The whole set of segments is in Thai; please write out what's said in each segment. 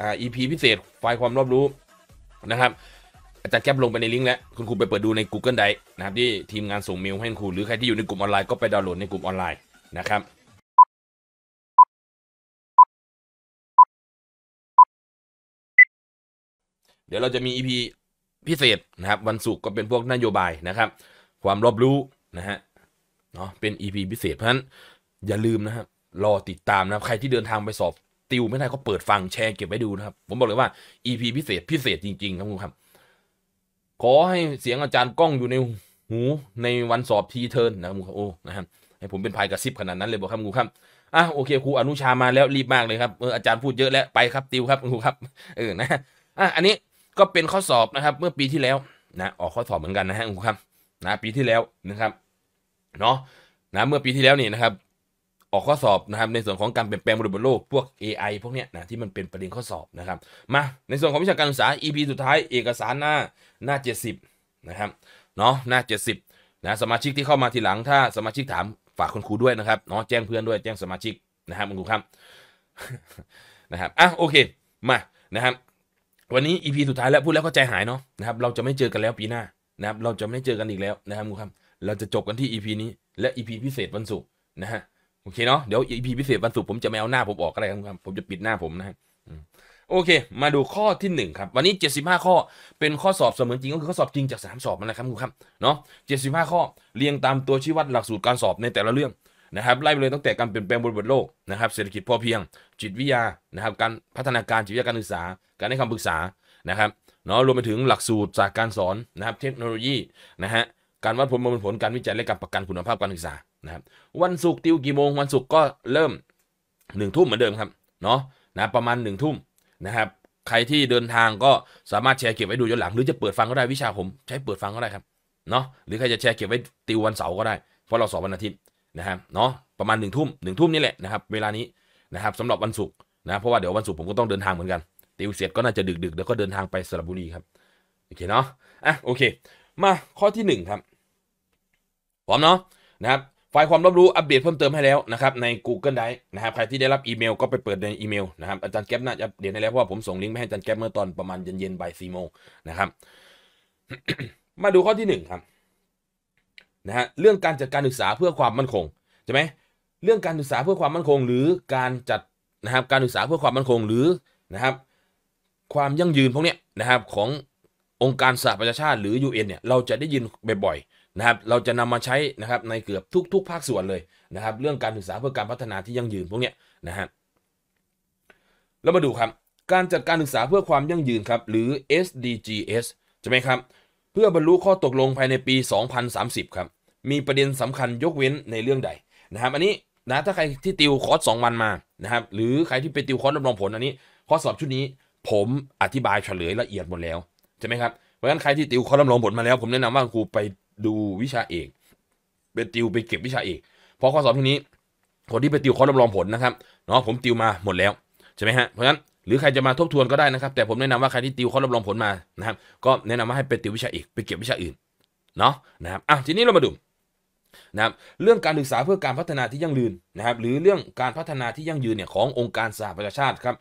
อ่า EP พิเศษไฟล์ความรอบรู้นะครับ อาจารย์แคปลงไปในลิงก์แล้ว คุณครูไปเปิดดูใน Google Drive นะครับ ที่ทีมงานส่งเมลให้คุณครูหรือใครที่อยู่ในกลุ่มออนไลน์ก็ไปดาวน์โหลดในกลุ่มออนไลน์นะครับเดี๋ยวเราจะมี EP พิเศษนะครับ วันศุกร์ก็เป็นพวกนโยบายนะครับ ความรอบรู้นะฮะเนาะเป็น EP พิเศษเพราะฉะนั้น อย่าลืมนะครับรอติดตามนะครับ ใครที่เดินทางไปสอบติวไม่ได้ ก็เปิดฟังแชร์เก็บไว้ดูนะครับ ผมบอกเลยว่า EP พิเศษพิเศษจริงๆครับคุณครับ ขอให้เสียงอาจารย์กล้องอยู่ในหูในวันสอบทีเทิร์นนะครับคุณครับโอ้นะครับ ให้ผมเป็นภายกระซิบขนาดนั้นเลยบอกครับคุณครับอ่ะโอเค ครูอนุชามาแล้วรีบมากเลยครับเอออาจารย์พูดเยอะแล้วไปครับติวครับครูครับ เออนะอ่ะอันนี้ก็เป็นข้อสอบนะครับ เมื่อปีที่แล้วนะออกข้อสอบเหมือนกันนะฮะคุณครับนะปีที่แล้วนะครับเนาะนะเมื่อปีที่แล้วนี่นะครับออกข้อสอบนะครับในส่วนของการเปลี่ยนแปลงบริบทโลกพวก AI พวกเนี้ยนะที่มันเป็นประเด็นข้อสอบนะครับ มาในส่วนของวิชาการศึกษา EP สุดท้ายเอกสารหน้าหน้า70นะครับเนาะหน้า70นะสมาชิกที่เข้ามาทีหลังถ้าสมาชิกถามฝากคุณครูด้วยนะครับเนาะแจ้งเพื่อนด้วยแจ้งสมาชิกนะครับคุณครูครับนะครับอ่ะโอเค มานะครับ วันนี้ EP สุดท้ายแล้ว พูดแล้วก็ใจหายเนาะนะครับเราจะไม่เจอกันแล้วปีหน้านะครับ เราจะไม่เจอกันอีกแล้วนะครับคุณครับเราจะจบกันที่ EP นี้และ EP พิเศษวันศุกร์นะฮะโอเคเนาะเดี๋ยวอีพีพิเศษวันศุกร์ผมจะไม่เอาหน้าผมออกก็ได้ครับ ผมจะปิดหน้าผมนะโอเค มาดูข้อที่ 1 ครับ วันนี้ 75 ข้อเป็นข้อสอบ เสมือนจริงก็คือข้อสอบจริงจาก 3 สอบมันแหละครับคุณครับเนาะ75 ข้อเรียงตามตัวชี้วัดหลักสูตรการสอบในแต่ละเรื่องนะครับ ไล่ไปเลยตั้งแต่การเปลี่ยนแปลงบนบทโลกนะครับ เศรษฐกิจพอเพียงจิตวิทยานะครับ การพัฒนาการจิตวิทยาการศึกษา การให้คำปรึกษานะครับเนาะรวมไปถึงหลักสูตรจากการสอนนะครับ เทคโนโลยีนะฮะการวัดผลประเมินผลการวิจัยและการประกันคุณภาพการศึกษานะครับ วันศุกร์ติวกี่โมงวันศุกร์ก็เริ่มหนึ่งทุ่มเหมือนเดิมครับเนาะนะประมาณหนึ่งทุ่มนะครับ ใครที่เดินทางก็สามารถแชร์เก็บไว้ดูย้อนหลัง หรือจะเปิดฟังก็ได้วิชาผม ใช้เปิดฟังก็ได้ครับเนาะหรือใครจะแชร์เก็บไว้ติววันเสาร์ก็ได้เพราะเราสอบวันอาทิตย์นะครับเนาะประมาณหนึ่งทุ่มหนึ่งทุ่มนี่แหละนะครับเวลานี้นะครับสำหรับวันศุกร์นะเพราะว่าเดี๋ยววันศุกร์ผมก็ต้องเดินทางเหมือนกันติวเสร็จก็น่าจะดึกๆแล้วก็เดินทางไปสระบุรีครับโอเคเนาะอ่ะโอเคมาข้อที่1ครับพร้อมเนาะนะครับไฟล์ความรับรู้อัปเดตเพิ่มเติมให้แล้วนะครับใน Google Drive นะครับใครที่ได้รับอีเมลก็ไปเปิดในอีเมลนะครับอาจารย์แก๊ปน่าจะเดี๋ยวให้แล้วเพราะว่าผมส่งลิงก์ไปให้อาจารย์แก๊ปเมื่อตอนประมาณเย็นๆบ่ายสี่โมงนะครับมาดูข้อที่หนึ่งครับนะฮะเรื่องการจัดการศึกษาเพื่อความมั่นคงใช่ไหมเรื่องการศึกษาเพื่อความมั่นคงหรือการจัดนะครับการศึกษาเพื่อความมั่นคงหรือนะครับความยั่งยืนพวกเนี้ยนะครับขององค์การสหประชาชาติหรือ UN เนี่ยเราจะได้ยินบ่อย ๆนะครับเราจะนำมาใช้นะครับในเกือบทุก ๆ ภาคส่วนเลยนะครับเรื่องการศึกษาเพื่อการพัฒนาที่ยั่งยืนพวกเนี้ยนะฮะแล้วมาดูครับ การจัดการศึกษาเพื่อความยั่งยืนครับ หรือ SDGs ใช่ไหมครับ เพื่อบรรลุข้อตกลงภายในปี 2030 ครับ มีประเด็นสำคัญยกเว้นในเรื่องใดนะครับอันนี้นะถ้าใครที่ติวคอร์สสวันมานะครับหรือใครที่ไปติวคอร์สรับรองผลอันนี้ข้อสอบชุดนี้ผมอธิบายเฉลยละเอียดหมดแล้วใช่ไหมครับเพราะฉะนั้นใครที่ติวคอร์สรับรองผลมาแล้วผมแนะนำว่าครูไปดูวิชาเอกไปติวไปเก็บวิชาเอกพอข้อสอบที่นี้ คนที่ไปติวข้อรับรองผลนะครับเนาะผมติวมาหมดแล้วใช่ไหมฮะเพราะฉะนั้นหรือใครจะมาทบทวนก็ได้นะครับ แต่ผมแนะนำว่าใครที่ติวข้อรับรองผลมานะครับก็แนะนำว่าให้ไปติววิชาเอกไปเก็บวิชาอื่นเนาะนะครับอ่ะทีนี้เรามาดูนะครับเรื่องการศึกษาเพื่อการพัฒนาที่ยั่งยืนนะครับหรือเรื่องการพัฒนาที่ยั่งยืนเนี่ยขององค์การสหประชาชาติครับ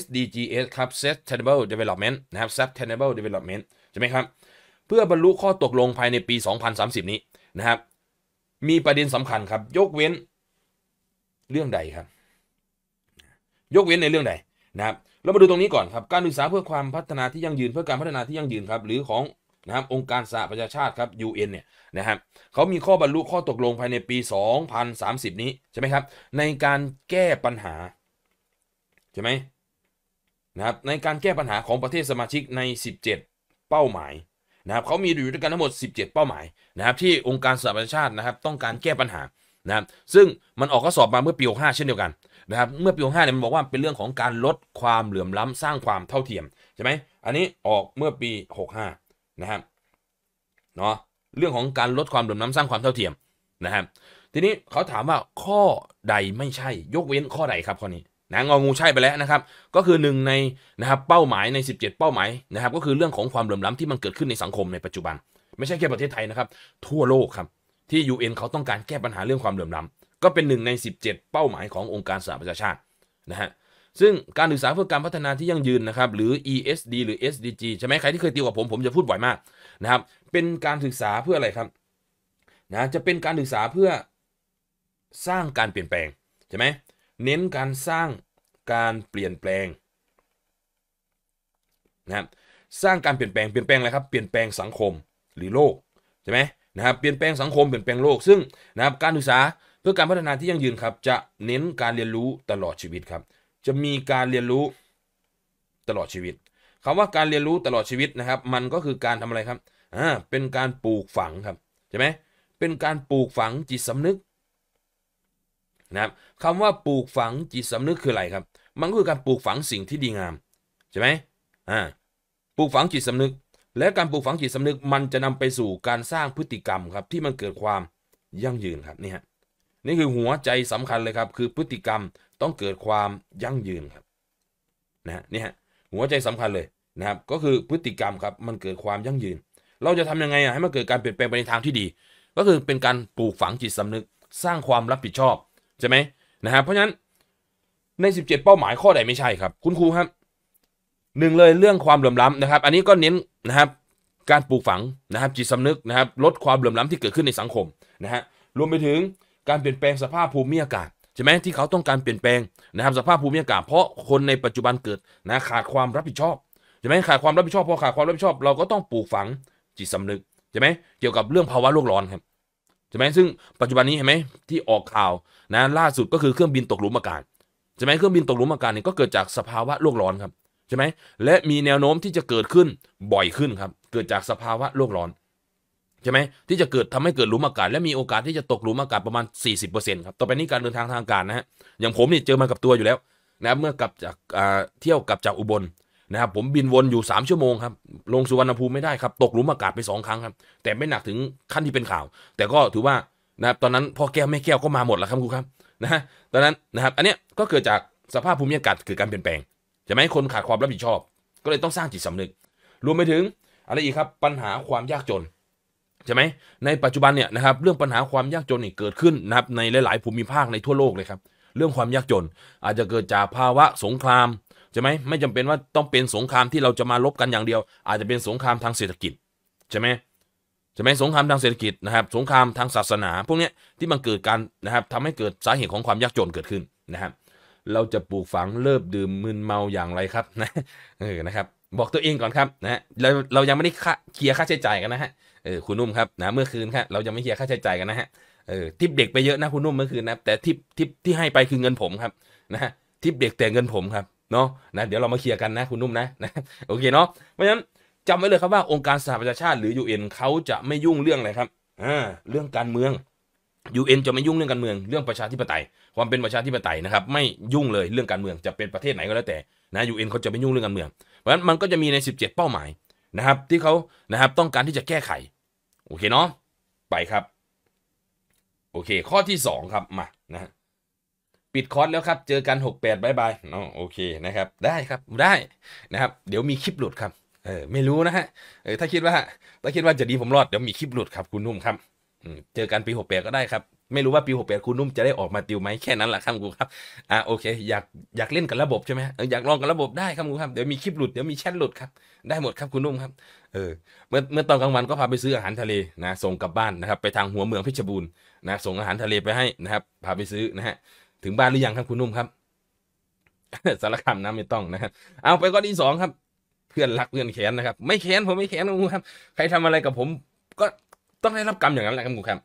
SDGs ครับ Sustainable Development นะครับ Sustainable Development ใช่ไหมครับเพื่อบรรลุข้อตกลงภายในปี 2030 นี้นะครับ มีประเด็นสำคัญครับ ยกเว้นเรื่องใดครับยกเว้นในเรื่องใดนะครับเรามาดูตรงนี้ก่อนครับการศึกษาเพื่อความพัฒนาที่ยั่งยืนเพื่อการพัฒนาที่ยั่งยืนครับหรือของนะครับองค์การสหประชาชาติครับ UN เนี่ยนะครับเขามีข้อบรรลุข้อตกลงภายในปี 2030 นี้ใช่ไหมครับในการแก้ปัญหาใช่ไหมนะครับในการแก้ปัญหาของประเทศสมาชิกใน 17 เป้าหมายนะครับเขามีอยู่ด้วยกันทั้งหมด 17 เป้าหมายนะครับที่องค์การสหประชาชาตินะครับต้องการแก้ปัญหานะครับซึ่งมันออกข้อสอบมาเมื่อปี65เช่นเดียวกันนะครับเมื่อปี65เนี่ยมันบอกว่าเป็นเรื่องของการลดความเหลื่อมล้ำสร้างความเท่าเทียมใช่ไหมอันนี้ออกเมื่อปี 65นะครับเนาะเรื่องของการลดความเหลื่อมล้ำสร้างความเท่าเทียมนะครับทีนี้เขาถามว่าข้อใดไม่ใช่ยกเว้นข้อใดครับข้อนี้นะงองูใช่ไปแล้วนะครับก็คือหนึ่งในนะครับเป้าหมายใน 17 เป้าหมายนะครับก็คือเรื่องของความเหลื่อมล้ำที่มันเกิดขึ้นในสังคม ในปัจจุบัน ไม่ใช่แค่ประเทศไทยนะครับ ทั่วโลกครับที่ UN เขาต้องการแก้ปัญหาเรื่องความเหลื่อมล้าก็เป็นหนึ่งใน 17 เป้าหมายขององค์การสหประชาชาตินะฮะซึ่งการศึกษาเพื่อการพัฒนาที่ยั่งยืนนะครับหรือ ESD หรือ SDG ใช่ไหมใครที่เคยติวกับผมผมจะพูดบ่อยมากนะครับเป็นการศึกษาเพื่ออะไรครับนะจะเป็นการศึกษาเพื่อสร้างการเปลี่ยนแปลงใช่ไหมเน้นการสร้างการเปลี่ยนแปลงนะครับสร้างการเปลี่ยนแปลงเปลี่ยนแปลงอะไรครับเปลี่ยนแปลงสังคมหรือโลกใช่ไหมนะครับเปลี่ยนแปลงสังคมเปลี่ยนแปลงโลกซึ่งนะครับการศึกษาเพื่อการพัฒนาที่ยั่งยืนครับจะเน้นการเรียนรู้ตลอดชีวิตครับจะมีการเรียนรู้ตลอดชีวิต คำว่าการเรียนรู้ตลอดชีวิตนะครับมันก็คือการทำอะไรครับอ่าเป็นการปลูกฝังครับใช่ไหมเป็นการปลูกฝังจิตสำนึกนะครับคำว่าปลูกฝังจิตสำนึก คืออะไรครับ มันก็คือการปลูกฝังสิ่งที่ดีงามใช่ไหมอ่า ปลูกฝังจิตสำนึก และการปลูกฝังจิตสำนึกมันจะนำไปสู่การสร้างพฤติกรรมครับที่มันเกิดความยั่งยืนครับนี่ฮะนี่คือหัวใจสำคัญเลยครับ คือพฤติกรรมต้องเกิดความยั่งยืนครับนะนี่ฮะหัวใจสำคัญเลยนะครับก็คือพฤติกรรมครับมันเกิดความยั่งยืน เราจะทำยังไงอ่ะให้มันเกิดการเปลี่ยนแปลงไปในทางที่ดี ก็คือเป็นการปลูกฝังจิตสำนึก สร้างความรับผิดชอบใช่ไหมนะฮะเพราะฉะนั้นใน 17 เป้าหมายข้อใดไม่ใช่ครับคุณครูครับหนึ่งเลยเรื่องความเหลื่อมล้ำนะครับอันนี้ก็เน้นนะครับการปลูกฝังนะครับจิตสำนึกนะครับลดความเหลื่อมล้ำที่เกิดขึ้นในสังคมนะฮะรวมไปถึงการเปลี่ยนแปลงสภาพภูมิอากาศใช่ไหมที่เขาต้องการเปลี่ยนแปลงนะครับสภาพภูมิอากาศ เพราะคนในปัจจุบันเกิดนะขาดความรับผิดชอบใช่ไหมขาดความรับผิดชอบพอขาดความรับผิดชอบ เราก็ต้องปลูกฝังจิตสำนึกใช่ไหมเกี่ยวกับเรื่องภาวะโลกร้อนครับใช่ไหมซึ่งปัจจุบันนี้เห็นไหมที่ออกข่าวนะล่าสุดก็คือเครื่องบินตกหลุมอากาศใช่ไหมเครื่องบินตกหลุมอากาศนี่ก็เกิดจากสภาวะโลกร้อนครับใช่ไหมและมีแนวโน้มที่จะเกิดขึ้นบ่อยขึ้นครับเกิดจากสภาวะโลกร้อนใช่ไหมที่จะเกิดทำให้เกิดหลุมอากาศและมีโอกาสที่จะตกหลุมอากาศประมาณ 40%ครับต่อไปนี้การเดินทางทางอากาศนะฮะอย่างผมนี่เจอมากับตัวอยู่แล้วนะเมื่อกลับจากเที่ยวกลับจากอุบลนะครับผมบินวนอยู่ 3 ชั่วโมงครับลงสุวรรณภูมิไม่ได้ครับ ตกหลุมอากาศไป 2 ครั้งครับ แต่ไม่หนักถึงขั้นที่เป็นข่าว แต่ก็ถือว่านะครับตอนนั้นพ่อแก้วแม่แก้วก็มาหมดแล้วครับครูครับนะฮะตอนนั้นนะครับอันเนี้ยก็เกิดจากสภาพภูมิอากาศเกิดการเปลี่ยนแปลง ใช่ไหมคนขาดความรับผิดชอบ ก็เลยต้องสร้างจิตสำนึก รวมไปถึงอะไรอีกครับปัญหาความยากจนใช่ไหมในปัจจุบันเนี่ยนะครับเรื่องปัญหาความยากจนนี่เกิดขึ้นนะครับในหลาย ๆ ภูมิภาคในทั่วโลกเลยครับเรื่องความยากจนอาจจะเกิดจากภาวะสงครามใช่ไหมไม่จำเป็นว่าต้องเป็นสงครามที่เราจะมาลบกันอย่างเดียว อาจจะเป็นสงครามทางเศรษฐกิจใช่ไหมใช่ไหมสงครามทางเศรษฐกิจนะครับสงครามทางศาสนา พวกนี้ที่มันเกิดการนะครับทำให้เกิดสาเหตุของความยากจนเกิดขึ้นนะครับเราจะปลูกฝังเลิกดื่มมึนเมาอย่างไรครับนะเออนะครับ บอกตัวเองก่อนครับนะเราเรายังไม่ได้เคลียร์ค่าใช้จ่ายกันนะฮะเออคุณนุ่มครับนะเมื่อคืนครับเรายังไม่เคลียร์ค่าใช้จ่ายกันนะฮะเออทิปเด็กไปเยอะนะคุณนุ่มเมื่อคืนนะแต่ทิปทิปที่ให้ไปคือเงินผมครับนะฮะทิปเด็กแต่เงินผมครับเนาะนะเดี๋ยวเรามาเคลียร์กันนะคุณนุ่มนะนะโอเคเนาะเพราะฉะนั้นจำไว้เลยครับว่าองค์การสหประชาชาติหรือยูเอ็นเขาจะไม่ยุ่งเรื่องอะไรครับอ่าเรื่องการเมืองยูเอ็นจะไม่ยุ่งเรื่องการเมือง เรื่องประชาธิปไตย ความเป็นประชาธิปไตยนะครับไม่ยุ่งเลยเรื่องการเมืองจะเป็นประเทศไหนก็แล้วแต่ นะยูเอ็นเขาจะไม่ยุ่งเรื่องการเมืองเพราะฉะนั้นมันก็จะมีใน 17 เป้าหมายนะครับ ที่เขานะครับต้องการที่จะแก้ไขโอเคเนาะไปครับโอเค ข้อที่ 2 ครับมานะปิดคอร์สแล้วครับ เจอกัน 68บายบาย น้องโอเคนะครับ ได้ครับ ได้นะครับ เดี๋ยวมีคลิปหลุดครับ เออไม่รู้นะฮะ เออถ้าคิดว่าถ้าคิดว่าจะดีผมรอดเดี๋ยวมีคลิปหลุดครับคุณนุ่มครับ เจอกันปี 68 ก็ได้ครับ ไม่รู้ว่าปี 68คุณนุ่มจะได้ออกมาติวไหมแค่นั้นแหละครับคุณครับ อ่าโอเค อยากอยากเล่นกับระบบใช่ไหมอยากลองกับระบบได้ครับคุณครับ เดี๋ยวมีคลิปหลุดเดี๋ยวมีแชทหลุดครับ ได้หมดครับคุณนุ่มครับ เออเมื่อเมื่อตอนกลางวันก็พาไปซื้ออาหารทะเลนะส่งกลับบ้านนะครับ ไปทางหัวเมืองพิชบูรณ์นะส่งอาหารทะเลไปให้นะครับพาไปซื้อนะฮะถึงบ้านหรือยังครับคุณนุ่มครับ สารคำมนะไม่ต้องนะครับเอาไปก้อที่สองครับ เพื่อนรักเพื่อนแขนนะครับ ไม่แขนผมไม่แขนงูครับใครทำอะไรกับผมก็ต้องได้รับกรรมอย่างนั้นแหละครับงูครับ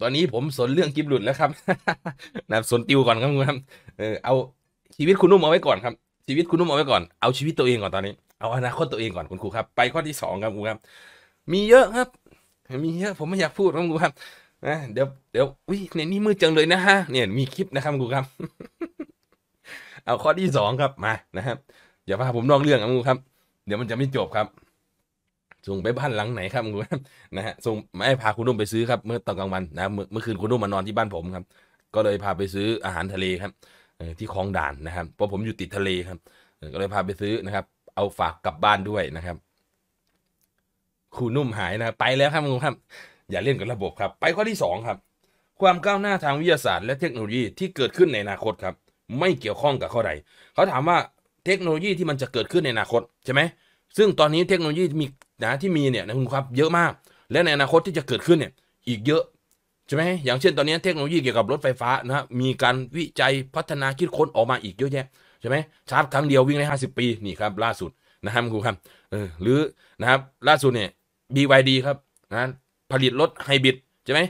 ตอนนี้ผมสนเรื่องกิบหลุดแล้วครับนะสนติวก่อนครับงูครับเออเอาชีวิตคุณนุ่มเอาไว้ก่อนครับชีวิตคุณนุ่มเอาไว้ก่อนเอาชีวิตตัวเองก่อนตอนนี้ เอาอนาคตตัวเองก่อนคุณครูครับไปข้อที่สองครับคุูครับ มีเยอะครับมีเยอะผมไม่อยากพูดครับคุูครับนะเดี๋ยวเดี๋ยวอุ้ยในนี่มืดจังเลยนะฮะ เนี่ยมีคลิปนะครับกูครับ เอาข้อที่สองครับมานะครับอย่าพาผมนอกเรื่องครับกูครับ เดี๋ยวมันจะไม่จบครับ ส่งไปบ้านหลังไหนครับกูนะฮะส่งไม่พาคุณนุ่มไปซื้อครับ เมื่อตอนกลางวันนะ เมื่อคืนคุณนุ่มมานอนที่บ้านผมครับ ก็เลยพาไปซื้ออาหารทะเลครับ ที่คลองด่านนะครับเพราะผมอยู่ติดทะเลครับก็เลยพาไปซื้อนะครับ เอาฝากกลับบ้านด้วยนะครับ คุณนุ่มหายนะไปแล้วครับคุณครับอย่าเล่นกับระบบครับไปข้อที่2ครับความก้าวหน้าทางวิทยาศาสตร์และเทคโนโลยีที่เกิดขึ้นในอนาคตครับ ไม่เกี่ยวข้องกับข้อใดเขาถามว่าเทคโนโลยีที่มันจะเกิดขึ้นในอนาคตใช่ไหมซึ่งตอนนี้เทคโนโลยีมีนะที่มีเนี่ยนะคุณครับเยอะมาก และในอนาคตที่จะเกิดขึ้นเนี่ยอีกเยอะใช่ไหมอย่างเช่นตอนนี้เทคโนโลยีเกี่ยวกับรถไฟฟ้านะมีการวิจัยพัฒนาคิดค้นออกมาอีกเยอะแยะใช่ไหมชาร์จครั้งเดียววิ่งได้50 ปีนี่ครับล่าสุดนะครับคุณครับหรือนะครับล่าสุดเนี่ย BYD ครับนะผลิตรถไฮบริดใช่ไหม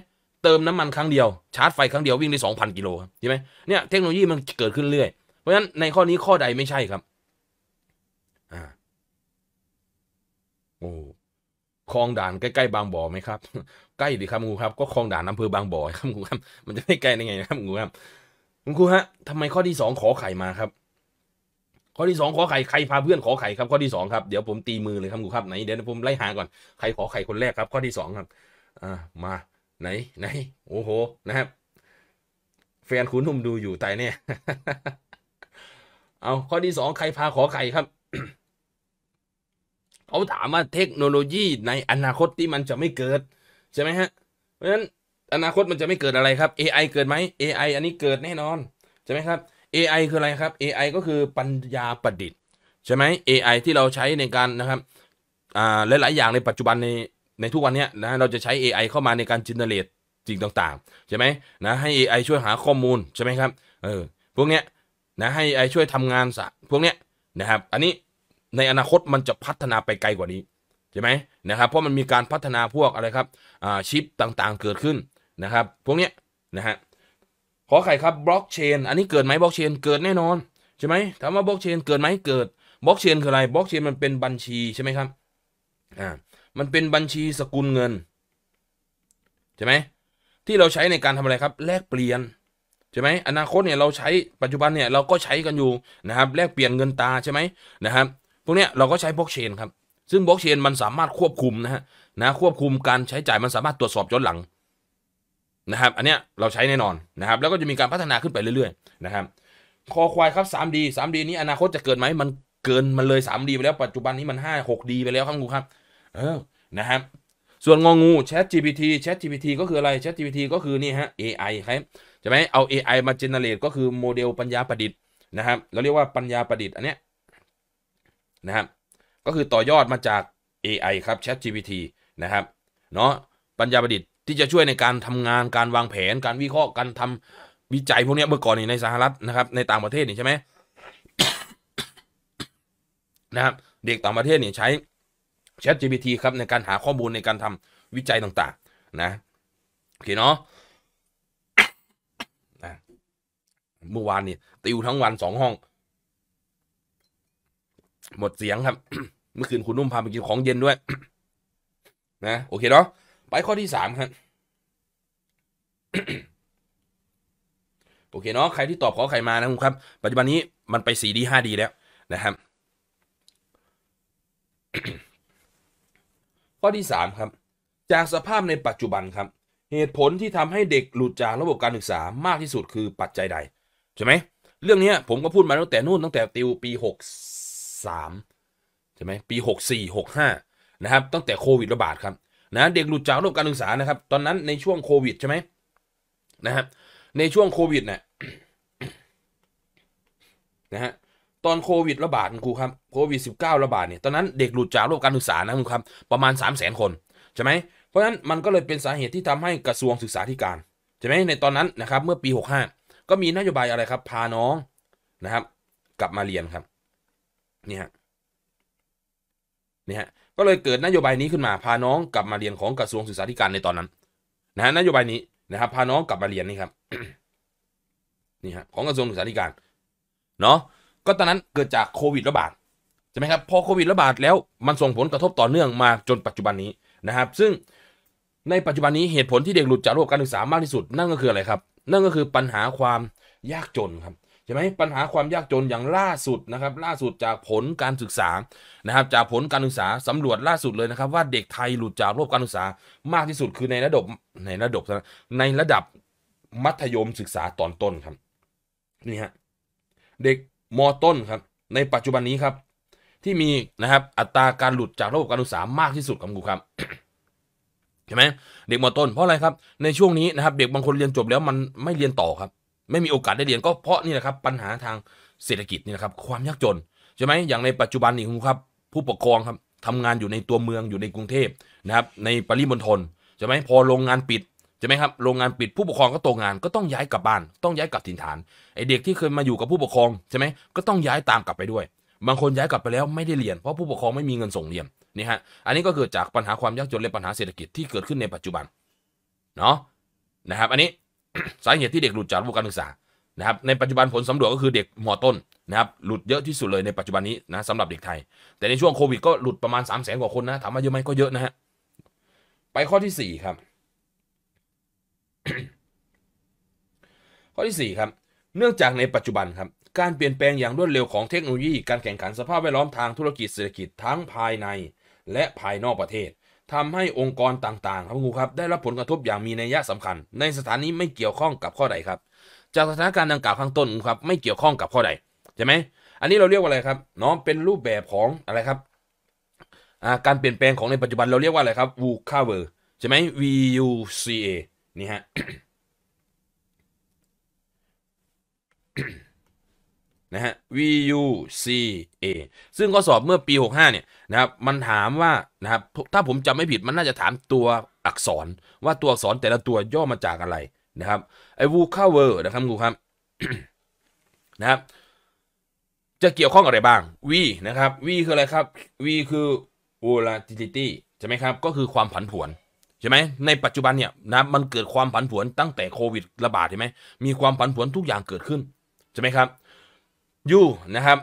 เติมน้ำมันครั้งเดียวชาร์จไฟครั้งเดียววิ่งได้2,000กิโลครับใช่ไหมเนี่ยเทคโนโลยีมันเกิดขึ้นเรื่อย เพราะฉะนั้นในข้อนี้ข้อใดไม่ใช่ครับอ่าโอ้คลองด่านใกล้ๆบางบ่อไหมครับใกล้ดิครับงูครับก็คลองด่านอำเภอบางบ่อครับงูครับมันจะไม่ไกลได้ไงครับงู ครับงุครูฮะทำไมข้อที่สองขอไข่มาครับ ข้อที่สองขอไข่ใครพาเพื่อนขอไข่ครับข้อที่สองครับเดี๋ยวผมตีมือเลยครับงูครับไหนเดี๋ยวผมไล่หาก่อนใครขอไข่คนแรกครับข้อที่สองครับอ่ะมาไหนไหนโอ้โหนะครับ แฟนคุณหนุ่มดูอยู่ตายเนี่ยเอาข้อที่สองใครพาขอไข่ครับเขาถามว่าเทคโนโลยีในอนาคตที่มันจะไม่เกิดใช่ไหมฮะเพราะฉะนั้นอนาคตมันจะไม่เกิดอะไรครับ AI เกิดไหม AI อันนี้เกิดแน่นอน ใช่ไหมครับ AI คืออะไรครับ AI ก็คือปัญญาประดิษฐ์ ใช่ไหม AI ที่เราใช้ในการนะครับหลาย ๆ อย่างในปัจจุบันในในทุกวันนี้นะเราจะใช้ AI เข้ามาในการจินเนเรตสิ่งต่าง ๆใช่ไหมนะให้ AI ช่วยหาข้อมูลใช่ไหมครับเออพวกเนี้ยนะให้ AI ช่วยทำงานสะพวกเนี้ยนะครับอันนี้ในอนาคตมันจะพัฒนาไปไกลกว่านี้ใช่ไหมนะครับเพราะมันมีการพัฒนาพวกอะไรครับอ่าชิปต่างๆเกิดขึ้นนะครับพวกเนี้ยนะฮะขอไข่ครับบล็อกเชนอันนี้เกิดไหมบล็อกเชนเกิดแน่นอนใช่ไหมถามว่าบล็อกเชนเกิดไหมเกิดบล็อกเชนคืออะไรบล็อกเชนมันเป็นบัญชีใช่ไหมครับอ่ามันเป็นบัญชีสกุลเงินใช่ไหมที่เราใช้ในการทำอะไรครับแลกเปลี่ยนใช่ไหมอนาคตเนี่ยเราใช้ปัจจุบันเนี่ยเราก็ใช้กันอยู่นะครับแลกเปลี่ยนเงินตาใช่ไหมนะครับพวกเนี้ยเราก็ใช้บล็อกเชนครับซึ่งบล็อกเชนมันสามารถควบคุมนะฮะนะควบคุมการใช้จ่ายมันสามารถตรวจสอบย้อนหลังนะครับอันเนี้ยเราใช้แน่นอนนะครับแล้วก็จะมีการพัฒนาขึ้นไปเรื่อยๆนะครับคอควายครับ 3D 3D นี้อนาคตจะเกิดไหมมันเกินมันเลย 3D ไปแล้วปัจจุบันนี้มัน5 6D ไปแล้วครับคุณครับเออนะครับส่วนงองู Chat GPT Chat GPT ก็คืออะไร Chat GPT ก็คือนี่ฮะ AI ครับใช่ไหมเอา AI มาเจเนเรตก็คือโมเดลปัญญาประดิษฐ์นะครับเราเรียกว่าปัญญาประดิษฐ์อันเนี้ยนะครับก็คือต่อยอดมาจาก AI ครับ Chat GPT นะครับเนาะปัญญาประดิษฐ์ที่จะช่วยในการทำงานการวางแผนการวิเคราะห์การทำวิจัยพวกนี้เมื่อก่อนนี่ในสหรัฐนะครับในต่างประเทศนี่ใช่ไหมนะครับเด็กต่างประเทศนี่ใช้ ChatGPT ครับในการหาข้อมูลในการทำวิจัยต่าง ๆ นะโอเค เนาะ เมื่อวานนี่ติว ทั้งวันสองห้อง หมดเสียงครับ เมื่อคืน คุณ นุ่ม พาไปกิน ของเย็นด้วย นะ โอเค เนาะ ไปข้อที่สามครับ โอเค เนาะ ใครที่ ตอบขอใครมา นะ ครับ ปัจจุบันนี้มันไปสี่ดีห้าดีแล้วนะครับข้อที่ 3 ครับจากสภาพในปัจจุบันครับ เหตุผลที่ทำให้เด็กหลุดจากระบบการศึกษามากที่สุดคือปัจจัยใดใช่ไหมเรื่องนี้ผมก็พูดมาตั้งแต่นู่นตั้งแต่ติวปี63ใช่ไหมปี 64 65 นะครับตั้งแต่โควิดระบาดครับนะเด็กหลุดจากระบบการศึกษานะครับตอนนั้นในช่วงโควิดใช่ไหมนะครับในช่วงโควิดเนี่ยนะฮะตอนโควิดระบาดครูครับโควิด -19 ระบาดเนี่ยตอนนั้นเด็กหลุดจากระบบการศึกษานะครูครับ ประมาณ 3 0 0 0 0 0คนใช่ไหมเพราะฉะนั้นมันก็เลยเป็นสาเหตุที่ทำให้กระทรวงศึกษาธิการใช่ไหมในตอนนั้นนะครับ เมื่อปี65 ก็มีนโยบายอะไรครับ พาน้องนะครับ กลับมาเรียนครับนี่ฮะนี่ฮะก็เลยเกิดนโยบายนี้ขึ้นมาพาน้องกลับมาเรียนของกระทรวงศึกษาธิการในตอนนั้นนะฮะนโยบายนี้นะครับพาน้องกลับมาเรียนนี่ครับนี่ฮะของกระทรวงศึกษาธิการ เนาะก็ตอนนั้นเกิดจากโควิด ระบาดใช่ไหมครับพอโควิดระบาดแล้วมันส่งผลกระทบต่อเนื่องมาจนปัจจุบันนี้นะครับ ซึ่งในปัจจุบันนี้เหตุผลที่เด็กหลุดจากระบบการศึกษามากที่สุดนั่นก็คืออะไรครับนั่นก็คือปัญหาความยากจนครับใช่ไหมปัญหาความยากจนอย่างล่าสุดนะครับล่าสุดจากผลการศึกษานะครับจากผลการศึกษาสำรวจล่าสุดเลยนะครับ ว่าเด็กไทยหลุดจากระบบการศึกษามากที่สุด คือในระดับในระดับในระดับมัธยมศึกษาตอนต้นครับนี่ฮะเด็กมต้นครับ ในปัจจุบันนี้ครับ ที่มีนะครับอัตราการหลุดจากระบบการศึกษามากที่สุดครับคูครับใช่ไหมเด็กมต้นเพราะอะไรครับในช่วงนี้นะครับ เด็กบางคนเรียนจบแล้วมันไม่เรียนต่อครับไม่มีโอกาสได้เรียนก็เพราะนี่แหละครับปัญหาทางเศรษฐกิจนี่นะครับความยากจนใช่ไหมอย่างในปัจจุบันนี่คุณครับผู้ปกครองครับทำงานอยู่ในตัวเมืองอยู่ในกรุงเทพนะครับในปริมณฑลใช่ไหมพอโรงงานปิดใช่ไหมครับโรงงานปิดผู้ปกครองก็ตกงานก็ต้องย้ายกลับบ้านต้องย้ายกลับถิ่นฐานไอเด็กที่เคยมาอยู่กับผู้ปกครองใช่ไหมก็ต้องย้ายตามกลับไปด้วย บางคนย้ายกลับไปแล้วไม่ได้เรียนเพราะผู้ปกครองไม่มีเงินส่งเรียนนี่ฮะอันนี้ก็เกิดจากปัญหาความยากจนและปัญหาเศรษฐกิจที่เกิดขึ้นในปัจจุบันเนาะนะครับ อันนี้สาเหตุที่เด็กหลุดจากระบบการศึกษานะครับในปัจจุบันผลสำรวจก็คือเด็กมอต้นนะครับหลุดเยอะที่สุดเลยในปัจจุบันนี้นะสำหรับเด็กไทย แต่ในช่วงโควิดก็หลุดประมาณ 3 0 0 0 0 0กว่าคนนะถามว่าเยอะไหมก็เยอะนะฮะไปข้อที่ 4 ครับข้อที่ 4 ครับ เนื่องจากในปัจจุบันครับ การเปลี่ยนแปลงอย่างรวดเร็วของเทคโนโลยี การแข่งขัน สภาพแวดล้อมทางธุรกิจเศรษฐกิจทั้งภายใน และภายนอกประเทศ ทำให้องค์กรต่างๆครับคุณครับ ได้รับผลกระทบอย่างมีนัยสำคัญ ในสถานนี้ไม่เกี่ยวข้องกับข้อใดครับ จากสถานการณ์ดังกล่าวข้างต้นครับไม่เกี่ยวข้องกับข้อใดใช่ไหม อันนี้เราเรียกว่าอะไรครับเนาะเป็นรูปแบบของอะไรครับการเปลี่ยนแปลงของในปัจจุบันเราเรียกว่าอะไรครับ VUCA ใช่ไหม VUCA นี่ฮะนะฮะ VUCA ซึ่งข้อสอบเมื่อปี 65 เนี่ยนะครับ มันถามว่านะครับถ้าผมจำไม่ผิดมันน่าจะถามตัวอักษรว่าตัวอักษรแต่ละตัวย่อมาจากอะไรนะครับไอ้ Vocabulary นะครับครูครับนะครับ จะเกี่ยวข้องอะไรบ้าง V นะครับ V คืออะไรครับ V คือ volatility ใช่ไหมครับก็คือความผันผวนใช่ไหมในปัจจุบันเนี่ยนะมันเกิดความผันผวนตั้งแต่โควิดระบาดใช่ไหมมีความผันผวนทุกอย่างเกิดขึ้นใช่ไหมครับยูนะครับ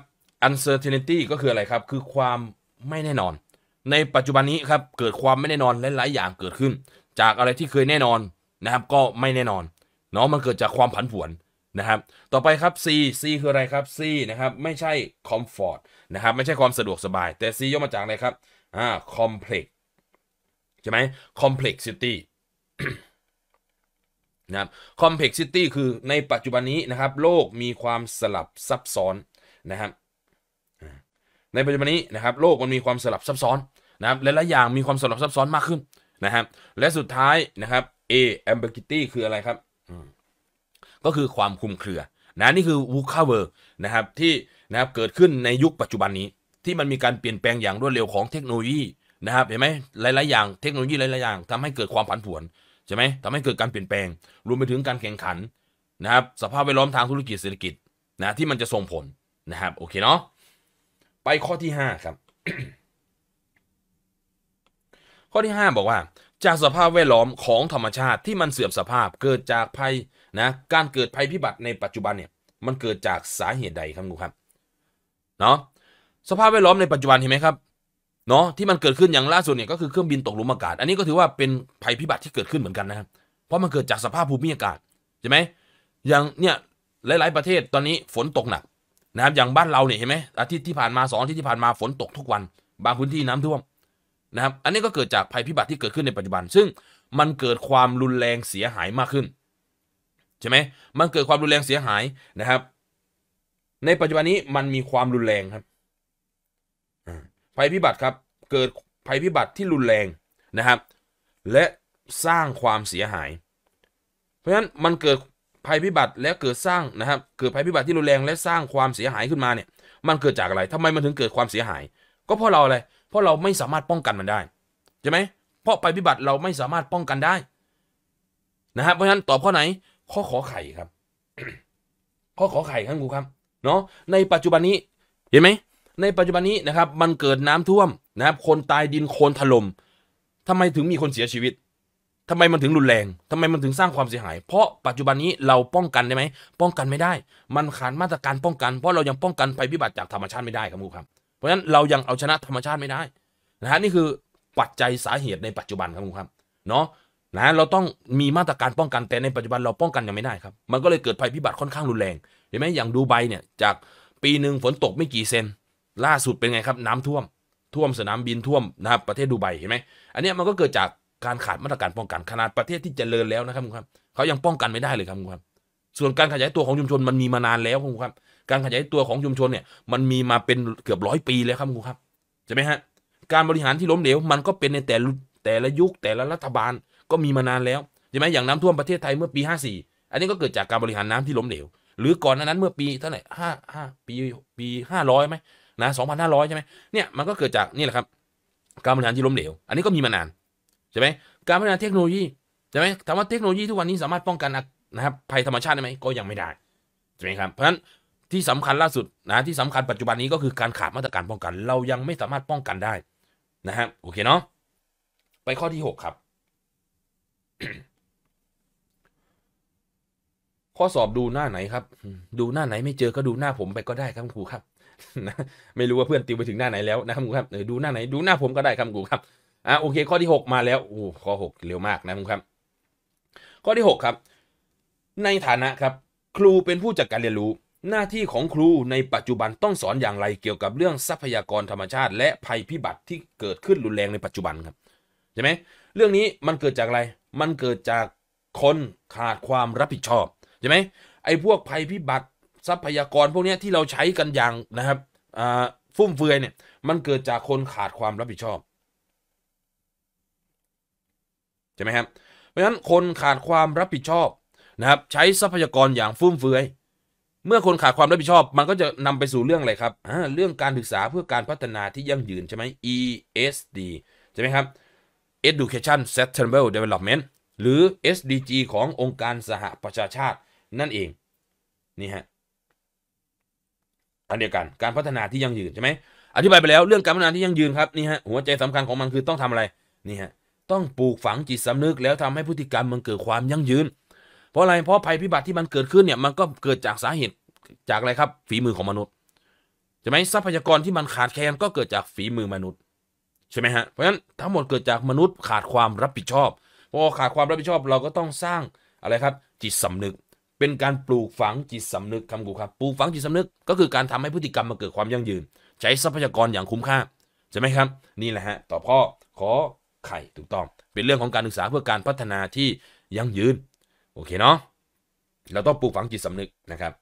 uncertainty ก็คืออะไรครับคือความไม่แน่นอน ในปัจจุบันนี้ครับเกิดความไม่แน่นอนหลายๆอย่างเกิดขึ้น จากอะไรที่เคยแน่นอนนะครับก็ไม่แน่นอนเนาะมันเกิดจากความผันผวนนะครับต่อไปครับ C C คืออะไรครับ C นะครับไม่ใช่ comfort นะครับไม่ใช่ความสะดวกสบาย แต่ C ย่อมาจากอะไรครับอ่า complex ใช่ไหม complexity นะครับ complexity คือในปัจจุบันนี้นะครับโลกมีความสลับซับซ้อนนะครับในปัจจุบันนี้นะครับโลกมันมีความสลับซับซ้อนนะครับหลายๆอย่างมีความสลับซับซ้อนมากขึ้นนะครับและสุดท้ายนะครับ A ambiguity คืออะไรครับ ก็คือความคลุมเครือนะนี่คือวูคาเวอร์นะครับที่นะครับเกิดขึ้นในยุคปัจจุบันนี้ ที่มันมีการเปลี่ยนแปลงอย่างรวดเร็วของเทคโนโลยีนะครับเห็นไหมหลาย ๆ อย่างเทคโนโลยีหลาย ๆ อย่างทำให้เกิดความผันผวนใช่ไหมทำให้เกิดการเปลี่ยนแปลง รวมไปถึงการแข่งขันนะครับสภาพแวดล้อมทางธุรกิจเศรษฐกิจนะที่มันจะส่งผลนะครับโอเคเนาะไปข้อที่ 5 ครับ ข้อที่ 5 บอกว่าจากสภาพแวดล้อมของธรรมชาติที่มันเสื่อมสภาพ เกิดจากภัยนะการเกิดภัยพิบัติในปัจจุบันเนี่ยมันเกิดจากสาเหตุใดครับคุณครับเนาะสภาพแวดล้อมในปัจจุบันเห็นไหมครับเนาะที่มันเกิดขึ้นอย่างล่าสุดเนี่ยก็คือเครื่องบินตกหลุมอากาศอันนี้ก็ถือว่าเป็นภัยพิบัติที่เกิดขึ้นเหมือนกันนะครับ เพราะมันเกิดจากสภาพภูมิอากาศใช่ไหมอย่างเนี่ยหลาย ๆ ประเทศตอนนี้ฝนตกหนักนะครับอย่างบ้านเราเนี่ยเห็นไหมอาทิตย์ที่ผ่านมาสองอาทิตย์ที่ผ่านมาฝนตกทุกวัน บางพื้นที่น้ำท่วมนะครับ อันนี้ก็เกิดจากภัยพิบัติที่เกิดขึ้นในปัจจุบัน ซึ่งมันเกิดความรุนแรงเสียหายมากขึ้นใช่ไหมมันเกิดความรุนแรงเสียหายนะครับ ในปัจจุบันนี้มันมีความรุนแรงครับภัยพิบัติครับเกิดภัยพิบัติที่รุนแรงนะครับ และสร้างความเสียหาย เพราะฉะนั้นมันเกิดภัยพิบัติและเกิดสร้างนะครับ เกิดภัยพิบัติที่รุนแรง และสร้างความเสียหายขึ้นมาเนี่ย มันเกิดจากอะไร ทำไมมันถึงเกิดความเสียหาย ก็เพราะเราอะไร เพราะเราไม่สามารถป้องกันมันได้ใช่ไหมเพราะภัยพิบัติเราไม่สามารถป้องกันได้นะครับเพราะฉะนั้นตอบข้อไหนข้อขอไข่ครับ ข้อขอไข่ครับครูครับเนาะในปัจจุบันนี้เห็นไหมในปัจจุบันนี้นะครับมันเกิดน้ำท่วมนะครับคนตายดินโคลนถล่มทำไมถึงมีคนเสียชีวิต ทำไมมันถึงรุนแรง ทำไมมันถึงสร้างความเสียหายเพราะปัจจุบันนี้เราป้องกัน ได้ไหม ป้องกันไม่ได้ มันขาดมาตรการป้องกันเพราะเรายังป้องกันภัยพิบัติจากธรรมชาติไม่ได้ครับคุณครับเพราะฉะนั้นเรายังเอาชนะธรรมชาติไม่ได้นะฮะนี่คือปัจจัยสาเหตุในปัจจุบันครับคุณครับเนาะนะเราต้องมีมาตรการป้องกันแต่ในปัจจุบันเราป้องกันยังไม่ได้ครับ มันก็เลยเกิดภัยพิบัติค่อนข้างรุนแรงเห็นไหมอย่างดูใบเนี่ยจากปีหนึ่งฝนตกไม่กี่เซนล่าสุดเป็นไงครับน้ำท่วมท่วมสนามบินท่วมนะครับประเทศดูไบเห็นไหมอันนี้มันก็เกิดจากการขาดมาตรการป้องกันขนาดประเทศที่จเจริญแล้วนะครับคุณครับเขายังป้องกันไม่ได้เลยครับคุณครับส่วนการขยายตัวของชุมชนมันมีมานานแล้วคุณครับ การขยายตัวของชุมชนเนี่ยมันมีมาเป็นเกือบร้อยปีแล้วครับคุณครับใช่ไหมฮะการบริหารที่ล้มเหลวมันก็เป็นในแต่แต่ละยุคแต่ละรัฐบาลก็มีมานานแล้วใช่ไหมอย่างน้ำท่วมประเทศไทยเมื่อปี 54 อันนี้ก็เกิดจากการบริหารน้ำที่ล้มเหลว หรือก่อนนั้นเมื่อปีเท่าไหร่ห้าห้าปี ปีห้าร้อยไหมนะสองพันห้าร้อยใช่ไหม เนี่ย มันก็เกิดจากนี่แหละครับ การบริหารที่ล้มเหลว อันนี้ก็มีมานานใช่ไหม การพัฒนาเทคโนโลยีใช่ไหมถามว่าเทคโนโลยีทุกวันนี้สามารถป้องกันนะครับภัยธรรมชาติได้ไหม ก็ยังไม่ได้ใช่ไหมครับ เพราะฉะนั้นที่สำคัญล่าสุดนะที่สำคัญปัจจุบันนี้ก็คือการขาดมาตรการป้องกัน เรายังไม่สามารถป้องกันได้นะครับ โอเคเนาะ ไปข้อที่6ครับ ข้อสอบดูหน้าไหนครับ ดูหน้าไหนไม่เจอก็ดูหน้าผมไปก็ได้ครับครูครับไม่รู้ว่าเพื่อนติวไปถึงหน้าไหนแล้วนะครับคุณครับดูหน้าไหนดูหน้าผมก็ได้ครับคุณครับอ่ะโอเคข้อที่6มาแล้วโอ้ข้อ 6 เร็วมากนะคุณครับข้อที่ 6 ครับ ในฐานะครับครูเป็นผู้จัดการเรียนรู้ หน้าที่ของครูในปัจจุบันต้องสอนอย่างไรเกี่ยวกับเรื่องทรัพยากรธรรมชาติและภัยพิบัติที่เกิดขึ้นรุนแรงในปัจจุบันครับใช่ไหมเรื่องนี้มันเกิดจากอะไรมันเกิดจากคนขาดความรับผิดชอบใช่ไหมไอ้พวกภัยพิบัติทรัพยากรพวกนี้ที่เราใช้กันอย่างนะครับฟุ่มเฟือยเนี่ยมันเกิดจากคนขาดความรับผิดชอบ ใช่ไหมครับเพราะฉะนั้นคนขาดความรับผิดชอบนะครับ ใช้ทรัพยากรอย่างฟุ่มเฟือย เมื่อคนขาดความรับผิดชอบมันก็จะนำไปสู่เรื่องอะไรครับเรื่องการศึกษาเพื่อการพัฒนาที่ยั่งยืนใช่ไหม ESD ใช่ไหมครับ Education Sustainable Development หรือ SDG ขององค์การสหประชาชาตินั่นเองนี่ฮะอันเดียวกันการพัฒนาที่ยั่งยืนใช่ไหมอธิบายไปแล้วเรื่องการพัฒนาที่ยั่งยืน ครับนี่ฮะหัวใจสำคัญของมันคือต้องทำอะไรนี่ฮะต้องปลูกฝังจิตสำนึกแล้วทำให้พฤติกรรมมันเกิดความยั่งยืน เพราะอะไรเพราะภัยพิบัติที่มันเกิดขึ้นเนี่ยมันก็เกิดจากสาเหตุจากอะไรครับฝีมือของมนุษย์ใช่ไหมทรัพยากรที่มันขาดแคลนก็เกิดจากฝีมือมนุษย์ใช่ไหมฮะเพราะฉะนั้นทั้งหมดเกิดจากมนุษย์ขาดความรับผิดชอบพอขาดความรับผิดชอบเราก็ต้องสร้างอะไรครับจิตสำนึกเป็นการปลูกฝังจิตสำนึกคำกูครับปลูกฝังจิตสำนึกก็คือการทำให้พฤติกรรมมาเกิดความยั่งยืน ใช้ทรัพยากรอย่างคุ้มค่าใช่ไหมครับนี่แหละฮะต่อพ่อขอไข่ถูกต้องเป็นเรื่องของการศึกษาเพื่อการพัฒนาที่ยั่งยืนโอเคเนาะเราต้องปลูกฝังจิตสำนึกนะครับ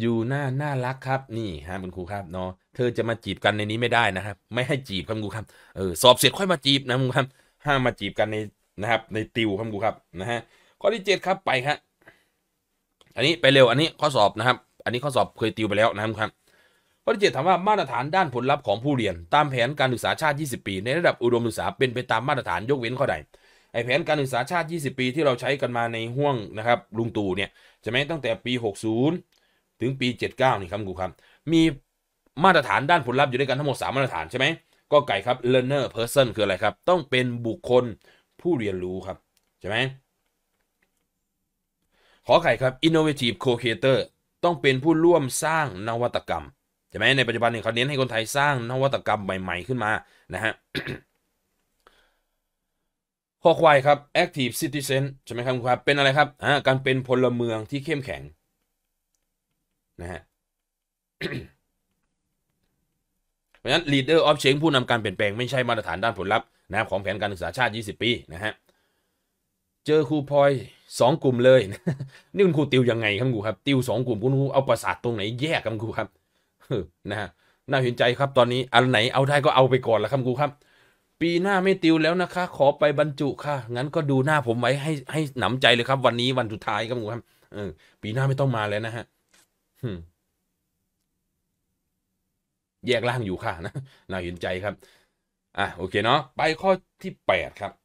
อยู่หน้าน่ารักครับนี่ฮะคุณครูครับเนาะเธอจะมาจีบกันในนี้ไม่ได้นะครับ ไม่ให้จีบคำกครูครับเออสอบเสร็จค่อยมาจีบนะคุณครับห้ามมาจีบกันในนะครับ ในติวคำกครูครับนะฮะข้อที่7ครับไปครับอันนี้ไปเร็ว อันนี้ข้อสอบนะครับ อันนี้ข้อสอบเคยติวไปแล้วนะครับ ข้อที่7ถามว่ามาตรฐานด้านผลลัพธ์ของผู้เรียน ตามแผนการศึกษาชาติ 20 ปี ในระดับอุดมศึกษาเป็นไปตามมาตรฐานยกเว้นข้อใด ไอแผนการศึกษาชาติ 20 ปี ที่เราใช้กันมาในห่วงนะครับลุงตู่เนี่ยจะไหมตั้งแต่ปี 60ถึงปี79นี่ครับกูครับ มีมาตรฐานด้านผลลัพธ์อยู่ด้วยกันทั้งหมด3มาตรฐานใช่ไหมก็ไก่ครับ learner person คืออะไรครับ ต้องเป็นบุคคลผู้เรียนรู้ครับใช่ไหมขอไข่ครับ innovative co-creator ต้องเป็นผู้ร่วมสร้างนวัตกรรมใช่ไหมในปัจจุบันเนี่ยเขาเน้นให้คนไทยสร้างนวัตกรรมใหม่ๆขึ้นมานะฮะข้อควายครับ active citizen ใช่ไหมครับครับ เป็นอะไรครับ อ่า การเป็นพลเมืองที่เข้มแข็งนะฮะ เพราะฉะนั้น leader of change ผู้นำการเปลี่ยนแปลงไม่ใช่มาตรฐานด้านผลลัพธ์นะครับของแผนการศึกษาชาติ 20 ปีนะฮะ เจอครูพลอยสองกลุ่มเลยนี่คุณครูติวยังไงครับครูครับติวสองกลุ่มคุณครูเอาประสาทตรงไหนแยกครับครูครับนะฮะน่าเห็นใจครับ ตอนนี้อันไหนเอาได้ก็เอาไปก่อนละครับครูครับ ปีหน้าไม่ติวแล้วนะคะ ขอไปบรรจุค่ะ งั้นก็ดูหน้าผมไว้ให้ให้หนำใจเลยครับ วันนี้วันสุดท้ายครับครูครับเออปีหน้าไม่ต้องมาแล้วนะฮะแยกล่างอยู่ค่ะนะน่าเห็นใจครับ อ่ะ โอเคเนาะไปข้อที่แปดครับ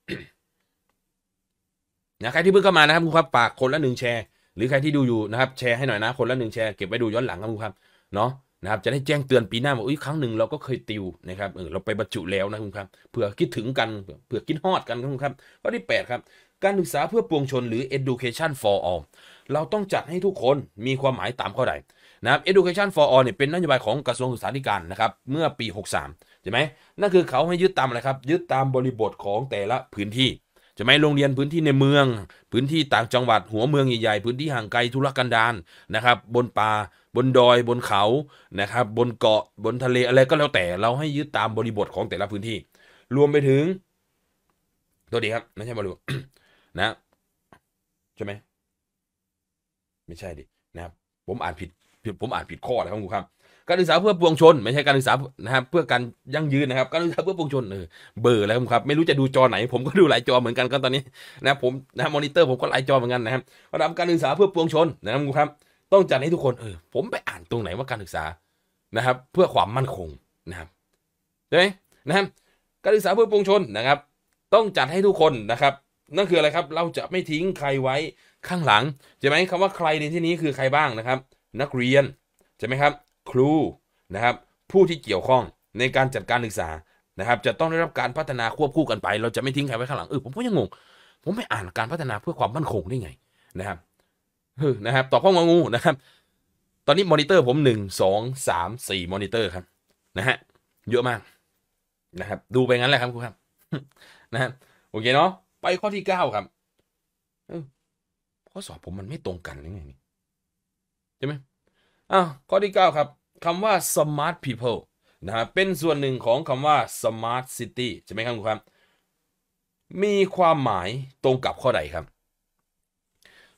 นะใครที่เพิ่งเข้ามานะครับคุณครับฝากคนละหนึ่งแชร์ หรือใครที่ดูอยู่นะครับแชร์ให้หน่อยนะคนละหนึ่งแชร์ เก็บไว้ดูย้อนหลังครับคุณครับเนาะนะครับ จะได้แจ้งเตือนปีหน้า ว่าอุ้ยครั้งหนึ่งเราก็เคยติวนะครับเออเราไปบรรจุแล้วนะคุณครับเผื่อคิดถึงกันเผื่อคิดฮอดกันครับคุณครับข้อที่8ครับการศึกษาเพื่อปวงชนหรือ education for all เราต้องจัดให้ทุกคนมีความหมายตามข้อใดนะครับ education for all เนี่ยเป็นนโยบายของกระทรวงศึกษาธิการนะครับเมื่อปี 63ใช่ไหมนั่นคือเขาให้ยึดตามอะไรครับยึดตามบริบทของแต่ละพื้นที่จะไหมโรงเรียนพื้นที่ในเมือง พื้นที่ต่างจังหวัดหัวเมืองใหญ่ๆพื้นที่ห่างไกลทุรกันดารนะครับ บนป่าบนดอย บนเขานะครับ บนเกาะบนทะเลอะไรก็แล้วแต่ เราให้ยึดตามบริบทของแต่ละพื้นที่ รวมไปถึง ตัวดีครับไม่ใช่บริบทนะ ใช่ไหมไม่ใช่ดินะครับ ผมอ่านผิดผมอ่านผิดข้อแล้วครับคุณครับการศึกษาเพื่อปวงชนไม่ใช่การศึกษานะครับเพื่อการยั่งยืนนะครับ การศึกษาเพื่อปวงชนเออเบอร์แล้วครับไม่รู้จะดูจอไหน ผมก็ดูหลายจอเหมือนกันก็ตอนนี้นะผมนะมอนิเตอร์ผมก็หลายจอเหมือนกันนะครับระดับการศึกษาเพื่อปวงชนนะครับครับ ต้องจัดให้ทุกคนเออผมไปอ่านตรงไหนว่าการศึกษานะครับ เพื่อความมั่นคงนะครับใช่ไหมนะครับ การศึกษาเพื่อปวงชนนะครับ ต้องจัดให้ทุกคนนะครับ นั่นคืออะไรครับเราจะไม่ทิ้งใครไว้ข้างหลังใช่ไหมคำว่าใครในที่นี้คือใครบ้างนะครับ นักเรียนใช่ไหมครับครูนะครับ ผู้ที่เกี่ยวข้องในการจัดการศึกษานะครับ จะต้องได้รับการพัฒนาควบคู่กันไป เราจะไม่ทิ้งใครไว้ข้างหลังเออผมก็ยังงง ผมไม่อ่านการพัฒนาเพื่อความมั่นคงได้ไง นะครับเออนะครับตอบข้องงูนะครับ ตอนนี้มอนิเตอร์ผมหนึ่งสองสามสี่มอนิเตอร์ครับ นะฮะ เยอะมาก นะครับ ดูไปงั้นแหละครับคุณครับนะฮะโอเคเนาะไปข้อที่เก้าครับข้อสอบผมมันไม่ตรงกันหรือไงนี่ใช่ไหมอ้าวข้อที่เก้าครับคำว่า smart people นะฮะเป็นส่วนหนึ่งของคำว่า smart city ใช่ไหมครับคุณครับ มีความหมายตรงกับข้อใดครับ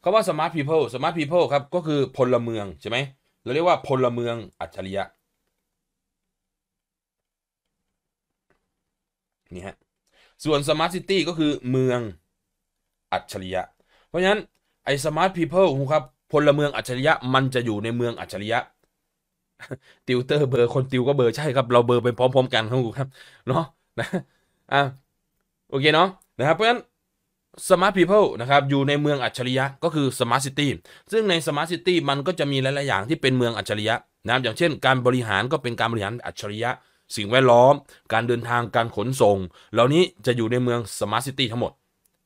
คำว่า smart people smart people ครับ ก็คือพลเมืองใช่ไหมเราเรียกว่าพลเมืองอัจฉริยะนี่ฮะส่วน smart city ก็คือเมืองอัจฉริยะ เพราะฉะนั้นไอ้ smart people ครับ พลเมืองอัจฉริยะ มันจะอยู่ในเมืองอัจฉริยะติวเตอร์เบอร์คนติวก็เบอร์ใช่ครับ เราเบอร์ไปพร้อมๆกันครับเนาะนะอ่ะโอเคเนาะนะครับเพราะฉะนั้นสมาร์ทพีเพลนะครับอยู่ในเมืองอัจฉริยะก็คือสมาร์ทซิตี้ซึ่งในสมาร์ทซิตี้มันก็จะมีหลายๆอย่างที่เป็นเมืองอัจฉริยะนะอย่างเช่นการบริหารก็เป็นการบริหารอัจฉริยะ สิ่งแวดล้อม การเดินทางการขนส่ง เหล่านี้จะอยู่ในเมืองสมาร์ทซิตี้ทั้งหมด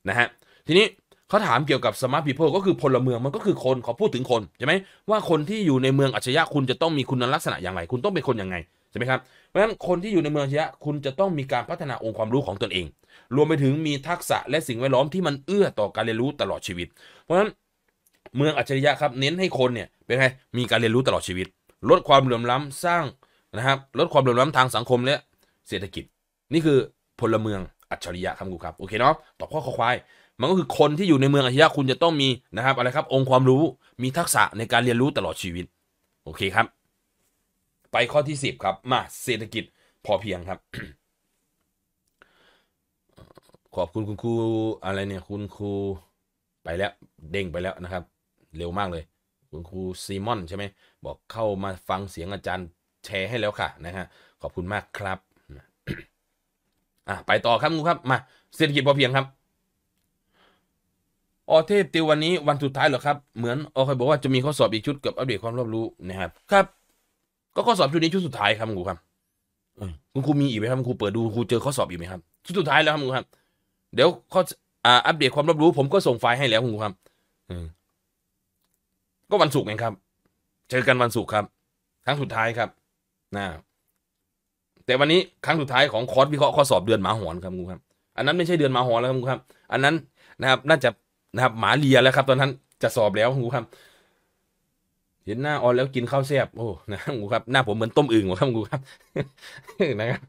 นะฮะทีนี้เขาถามเกี่ยวกับสมาร์ทพีเพิลก็คือพลเมืองมันก็คือคนขอพูดถึงคนใช่ไหมว่าคนที่อยู่ในเมืองอัจฉริยะคุณจะต้องมีคุณลักษณะอย่างไร คุณต้องเป็นคนยังไงใช่ไหมครับเพราะฉะนั้นคนที่อยู่ในเมืองอัจฉริยะ คุณจะต้องมีการพัฒนาองค์ความรู้ของตนเอง รวมไปถึงมีทักษะและสิ่งแวดล้อมที่มันเอื้อต่อการเรียนรู้ตลอดชีวิต เพราะฉะนั้นเมืองอัจฉริยะครับเน้นให้คนเนี่ยเป็นไงมีการเรียนรู้ตลอดชีวิต ลดความเหลื่อมล้ำสร้างนะครับลดความเหลื่อมล้ำทางสังคมและเศรษฐกิจนี่คือพลเมืองอัจฉริยะครับกูครับโอเคเนาะตอบข้อข้อควายมันก็คือคนที่อยู่ในเมืองอาชีพคุณจะต้องมีนะครับ อะไรครับองค์ความรู้มีทักษะในการเรียนรู้ตลอดชีวิตโอเคครับ ไปข้อที่ 10 ครับมาเศรษฐกิจพอเพียงครับ ขอบคุณคุณครูอะไรเนี่ย คุณครูไปแล้ว เด้งไปแล้วนะครับ เร็วมากเลย คุณครูซีมอนใช่ไหมบอกเข้ามาฟังเสียงอาจารย์แชร์ให้แล้วค่ะนะฮะขอบคุณมากครับอ่ะไปต่อครับคุณครับ มาเศรษฐกิจพอเพียงครับออเทพติววันนี้วันสุดท้ายเหรอครับ เหมือนออเคยบอกว่าจะมีข้อสอบอีกชุดกับ อัปเดตความรอบรู้นะครับ ครับ ก็ข้อสอบชุดนี้ชุดสุดท้ายครับคุณครูครับคุณครูมีอีกไหมครับคุณครูเปิดดูคุณรูเจอข้อสอบอีกไหมครับชุดสุดท้ายแล้วครับคุณครับเดี๋ยวข้ออ่าอัปเดตความรอบรู้ ผมก็ส่งไฟล์ให้แล้วคุณครูครับก็วันศุกร์ไงครับเจอกันวันศุกร์ครับ ครั้งสุดท้ายครับนะแต่วันนี้ครั้งสุดท้ายของคอร์สวิเคราะห์ข้อสอบเดือนมาหอนครับคุณครับ อันนั้นไม่ใช่เดือนมาหอนแล้วครับคุณครับอันนั้นนะครับ น่าจะนะครับหมาเลียแล้วครับตอนนั้นจะสอบแล้วหูครับ เห็นหน้าออนแล้วกินข้าวแซ่บโอ้นะหูครับ หน้าผมเหมือนต้มอึ่งครับหูครับนะครับ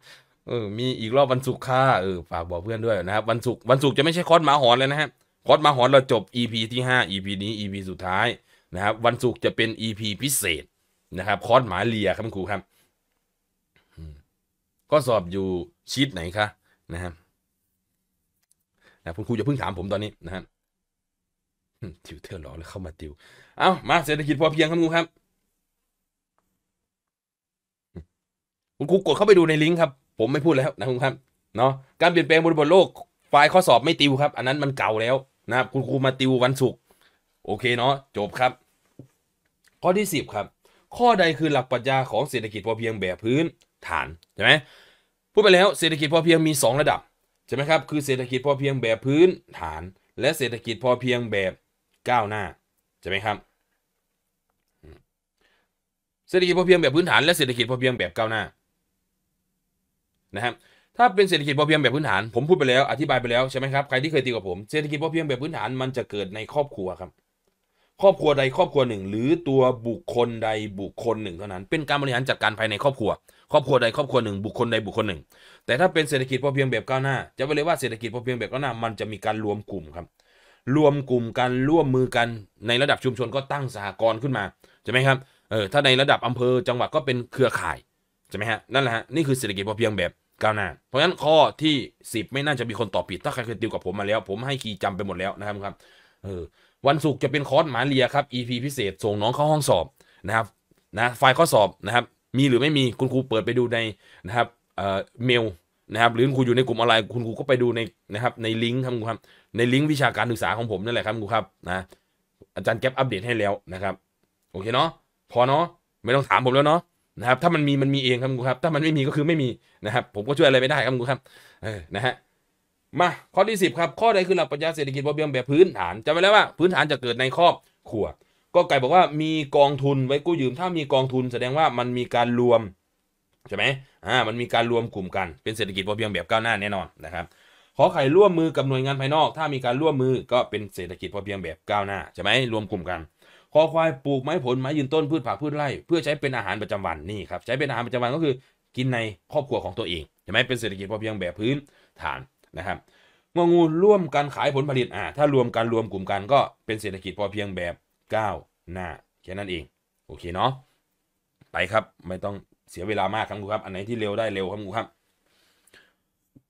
เออ มีอีกรอบวันศุกร์ค่ะเออฝากบอกเพื่อนด้วยนะครับวันศุกร์วันศุกร์จะไม่ใช่คอสหมาหอนเลยนะฮะคอสหมาหอนเราจบ EP ที่5 EP นี้ EP สุดท้าย นะครับวันศุกร์จะเป็น EP พิเศษ นะครับคอสหมาเลียครับครูครับก็สอบอยู่ชีตไหนคะนะครับนะคุณครูอย่าเพิ่งถามผมตอนนี้นะครับติวเตอร์หรอแล้วเข้ามาติวเอามาเศรษฐกิจพอเพียงครับงูครับ คุณครูกดเข้าไปดูในลิงก์ครับ ผมไม่พูดแล้วนะคุณครับเนาะ การเปลี่ยนแปลงบริบทโลก ไฟล์ข้อสอบไม่ติวครับ อันนั้นมันเก่าแล้วนะครับ คุณครูมาติววันศุกร์ โอเคเนาะ จบครับ ข้อที่ 10 ครับ ข้อใดคือหลักปรัชญาของเศรษฐกิจพอเพียงแบบพื้นฐาน ใช่ไหมพูดไปแล้วเศรษฐกิจพอเพียงมี 2 ระดับใช่ไหมครับ คือเศรษฐกิจพอเพียงแบบพื้นฐาน และเศรษฐกิจพอเพียงแบบก้าวหน้าใช่ไหมครับเศรษฐกิจ พอเพียง แบบพื้นฐานและเศรษฐกิจพอเพียงแบบก้าวหน้านะครับถ้าเป็นเศรษฐกิจพอเพียงแบบพื้นฐานผมพูดไปแล้วอธิบายไปแล้วใช่ไหมครับใครที่เคยตีกับผมเศรษฐกิจพอเพียงแบบพื้นฐานมันจะเกิดในครอบครัวครับครอบครัวใดครอบครัวหนึ่ง หรือตัวบุคคลใดบุคคลหนึ่งเท่านั้น เป็นการบริหารจัดการภายในครอบครัวครอบครัวใดครอบครัวหนึ่งบุคคลใดบุคคลหนึ่งแต่ถ้าเป็นเศรษฐกิจพอเพียงแบบก้าวหน้า จะไปเลยว่าเศรษฐกิจพอเพียงแบบก้าวหน้ามันจะมีการรวมกลุ่มครับรวมกลุ่มกัน ร่วมมือกันในระดับชุมชนก็ตั้งสหกรณ์ขึ้นมาใช่ไหมครับเออถ้าในระดับอำเภอจังหวัดก็เป็นเครือข่ายใช่ไหมฮะนั่นแหละฮะนี่คือเศรษฐกิจพอเพียงแบบก้าวหน้า เพราะฉะนั้นข้อที่ 10 ไม่น่าจะมีคนตอบผิด ถ้าใครเคยติวกับผมมาแล้ว ผมให้คีย์จำไปหมดแล้วนะครับครับเออวันศุกร์จะเป็นคอร์สหมาเลียครับ EP พิเศษส่งน้องเข้าห้องสอบนะครับนะไฟล์ข้อสอบนะครับ มีหรือไม่มีคุณครูเปิดไปดูในนะครับเอ่อเมลนะครับ หรือคุณอยู่ในกลุ่มออนไลน์คุณครูก็ไปดู ในนะครับในลิงก์ครับคุณครับในลิงก์วิชาการศึกษาของผมนั่นแหละครับกูครับนะอาจารย์แก๊ปอัปเดตให้แล้วนะครับโอเคเนาะพอเนาะไม่ต้องถามผมแล้วเนาะนะครับถ้ามันมีมันมีเองครับกูครับถ้ามันไม่มีก็คือไม่มีนะครับผมก็ช่วยอะไรไม่ได้ครับกูครับเออนะฮะมาข้อที่10ครับข้อใดคือหลักปรัชญาเศรษฐกิจพอเพียงแบบพื้นฐานจำไว้แล้วว่าพื้นฐานจะเกิดในครอบครัว ก็ไก่บอกว่ามีกองทุนไว้กู้ยืม ถ้ามีกองทุนแสดงว่ามันมีการรวมใช่ไหมอ่ามันมีการรวมกลุ่มกันเป็นเศรษฐกิจพอเพียงแบบก้าวหน้าแน่นอนนะครับขอไข่ร่วมมือกับหน่วยงานภายนอก ถ้ามีการร่วมมือก็เป็นเศรษฐกิจพอเพียงแบบก้าวหน้าใช่ไหมรวมกลุ่มกันขอควายปลูกไม้ผลไม้ยืนต้นพืชผักพืชไร่เพื่อใช้เป็นอาหารประจำวันนี่ครับใช้เป็นอาหารประจำวันก็คือกินในครอบครัวของตัวเองใช่ไหมเป็นเศรษฐกิจพอเพียงแบบพื้นฐานนะครับงงูร่วมกันขายผลผลิตอ่า ถ้ารวมกันรวมกลุ่มกันก็เป็นเศรษฐกิจพอเพียงแบบก้าวหน้าแค่นั้นเองโอเคเนาะไปครับไม่ต้องเสียเวลามากครับครูครับอันไหนที่เร็วได้เร็วครับคครับ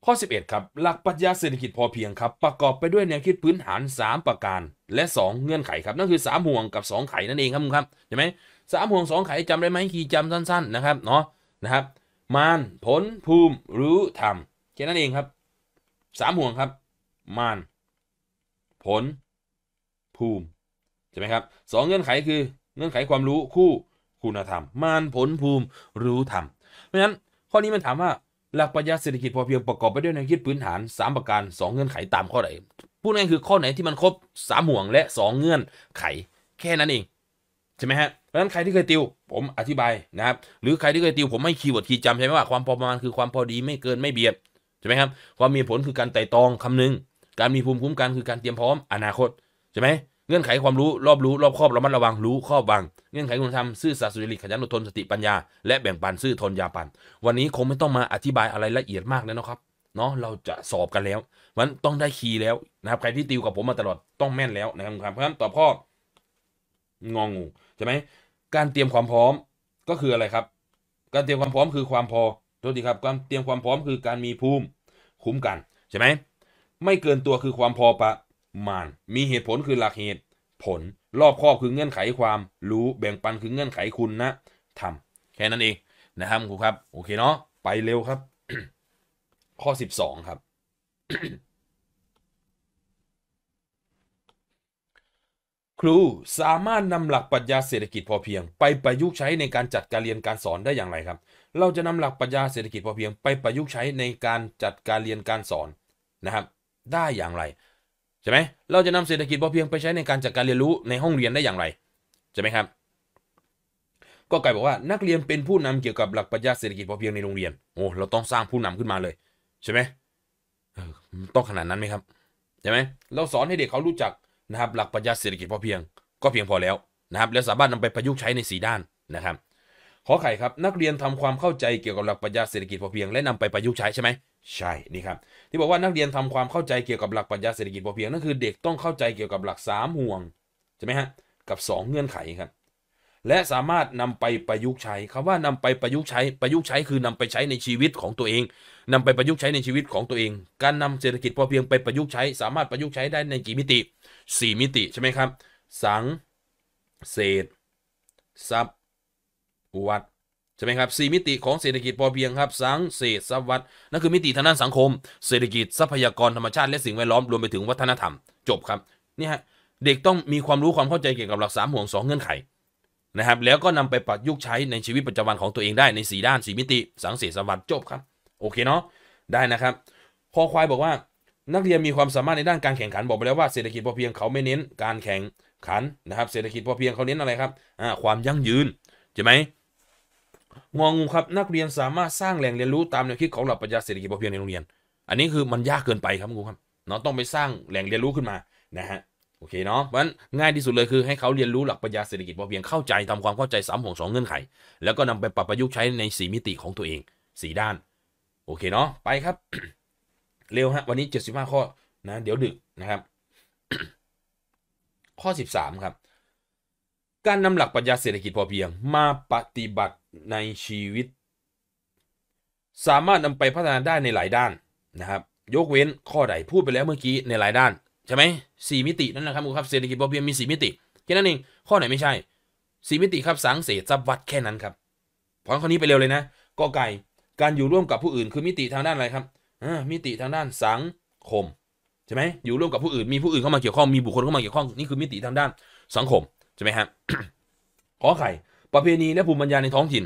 ข้อ11ครับหลักปรัชญาเศรษฐกิจพอเพียงครับประกอบไปด้วยแนวคิดพื้นฐาน3 ประการและ 2 เงื่อนไขครับนั่นคือ3ห่วงกับ 2 ไขนั่นเองครับคครับใช่ไหมสามห่วง2ไขจำได้ไหมคียจำสั้นๆนะครับเนาะนะครับมานผลภูมิรู้ธรรมแค่นั้นเองครับ 3 ห่วงครับมานผลภูมิใช่ไหมครับสเงื่อนไขคือเงื่อนไขความรู้คู่คุณธรรมมานผลภูมิรู้ ธรรมเพราะฉะนั้นข้อนี้มันถามว่าหลักปัญญาเศรษฐกิจพอเพียงประกอบไปด้วยแนวคิดพื้นฐาน3 ประการ 2 เงื่อนไขตามข้อใดพูดง่ายคือข้อไหนที่มันครบ3ห่วงและ2 เงื่อนไขแค่นั้นเองใช่ไหมฮะเพราะฉะนั้นใครที่เคยติวผมอธิบายนะครับ หรือใครที่เคยติวผมให้คีย์เวิร์ดคีย์จำใช่ไหมว่าความพอประมาณคือความพอดีไม่เกินไม่เบียดใช่ไหมครับความมีผลคือการไต่ตองคำนึง การมีภูมิคุ้มกันคือการเตรียมพร้อมอนาคตใช่ไหมเงื่อนไขความรู้รอบรู้รอบครอบระมัดระวังรู้ครอบวางเงื่อนไขคุณธรรมซื่อสัตย์สุจริตขยันอดทนสติปัญญาและแบ่งปันซื่อทนยาปันวันนี้คงไม่ต้องมาอธิบายอะไรละเอียดมากแล้วนะครับเนาะเราจะสอบกันแล้วมันต้องได้คีย์แล้วนะครับใครที่ติว กับผมมาตลอดต้องแม่นแล้วนะครับ เพราะฉะนั้นตอบข้ององงูใช่ไหมการเตรียมความพร้อมก็คืออะไรครับ การเตรียมความพร้อมคือความพอโทษทีครับ การเตรียมความพร้อมคือการมีภูมิคุ้มกันใช่ไหมไม่เกินตัวคือความพอปะมานมีเหตุผลคือหลักเหตุผลรอบครอบคือเงื่อนไขความรู้แบ่งปันคือเงื่อนไขคุณนะทำแค่นั้นเองนะครับครูครับโอเคเนาะไปเร็วครับ ข้อสิบองครับ ครูสามารถนำหลักปรัชญาเศรษฐกิจพอเพียง ไปประยุกต์ใช้ในการจัดการเรียนการสอนได้อย่างไรครับ เราจะนำหลักปรัชญาเศรษฐกิจพอเพียงไปประยุกต์ใช้ในการจัดการเรียนการสอนนะครับ ได้อย่างไรใช่ไหมเราจะนำเศรษฐกิจพอเพียง ไปใช้ในการจัดการเรียนรู้ในห้องเรียนได้อย่างไร ใช่ไหมครับ ก็ไก่บอกว่านักเรียนเป็นผู้นำเกี่ยวกับหลักปรัชญาเศรษฐกิจพอเพียงในโรงเรียนโอ้เราต้องสร้างผู้นำขึ้นมาเลย ใช่ไหมต้องขนาดนั้นไหมครับ ใช่ไหมเราสอนให้เด็กเขารู้จักนะครับหลักปรัชญาเศรษฐกิจพอเพียง ก็เพียงพอแล้วนะครับแล้วสามารถนำไปประยุกต์ใช้ใน4ด้านนะครับ ขอไข่ครับนักเรียนทำความเข้าใจเกี่ยวกับหลักปรัชญาเศรษฐกิจพอเพียงและนำไปประยุกต์ใช้ใช่ไหมใช่นี่ครับที่บอกว่านักเรียนทำความเข้าใจเกี่ยวกับหลักปรัชญาเศรษฐกิจพอเพียงนั่นคือ เด็กต้องเข้าใจเกี่ยวกับหลัก3ห่วงใช่ไหมฮะกับ 2 เงื่อนไขครับและสามารถนำไปประยุกต์ใช้คำว่านำไปประยุกต์ใช้ประยุกต์ใช้คือนำไปใช้ในชีวิตของตัวเอง นำไปประยุกต์ใช้ในชีวิตของตัวเอง การนำเศรษฐกิจพอเพียงไปประยุกต์ใช้สามารถประยุกต์ใช้ได้ในกี่มิติ 4 มิติใช่ไหมครับสัง เศษทรัพย์วัดใช่ไหมครับสมิติของเศรษฐกิจพอเพียงครับ สังเศษสวัสดนั่นคือมิติทางด้านสังคมเศรษฐกิจทรัพยากรธรรมชาติและสิ่งแวดล้อม รวมไปถึงวัฒนธรรมจบครับ นี่ฮะเด็กต้องมีความรู้ความเข้าใจเกี่ยวกับหลักสามห่วงสองเงื่อนไขนะครับแล้วก็นำไปประยุกต์ใช้ในชีวิตประจำวันของตัวเองได้ใน4ด้าน4 มิติ สังเสริสวัสดิ์จบครับโอเคเนาะได้นะครับคอควายบอกว่า นักเรียนมีความสามารถในด้านการแข่งขันบอกไปแล้วว่าเศรษฐกิจพอเพียงเขาไม่เน้น การแข่งขันนะครับเศรษฐกิจพอเพียงเขาเน้นอะไรครับอ่าความยั่งยืนใช่ไหมงองูครับนักเรียนสามารถสร้างแหล่งเรียนรู้ตามแนวคิดของหลักปรัชญาเศรษฐกิจพอเพียงในโรงเรียน อันนี้คือมันยากเกินไปครับงูครับเนาะต้องไปสร้างแหล่งเรียนรู้ขึ้นมานะฮะโอเคเนาะเพราะฉะนั้นง่ายที่สุดเลยคือให้เขาเรียนรู้หลักปรัชญาเศรษฐกิจพอเพียงเข้าใจทำความเข้าใจส3ของสองเงื่อนไข แล้วก็นำไปปรับประยุกต์ใช้ในสีมิติของตัวเองสีด้าน โอเคเนาะไปครับ เร็วฮะวันนี้ 75 ข้อนะ เดี๋ยวดึกนะครับ ข้อ 13 ครับการนำหลักปรัชญาเศรษฐกิจพอเพียง มาปฏิบัติในชีวิต สามารถนำไปพัฒนาได้ในหลายด้านนะครับยกเว้นข้อใดพูดไปแล้วเมื่อกี้ในหลายด้านใช่ไหมสี่มิตินั่นนะครับคุณครับเศรษฐกิจพอเพียงมีสี่มิติแค่นั้นเองข้อไหนไม่ใช่สี่มิติครับสังเสทรัวัดแค่นั้นครับพอข้อนี้ไปเร็วเลยนะก็ไก่การอยู่ร่วมกับผู้อื่นคือมิติทางด้านอะไรครับมิติทางด้านสังคมใช่ไหมอยู่ร่วมกับผู้อื่นมีผู้อื่นเข้ามาเกี่ยวข้องมีบุคคลเข้ามาเกี่ยวข้องนี่คือมิติทางด้านสังคมใช่ไหมฮะขอไข่ประเพณีและภูมิปัญญาในท้องถิ่น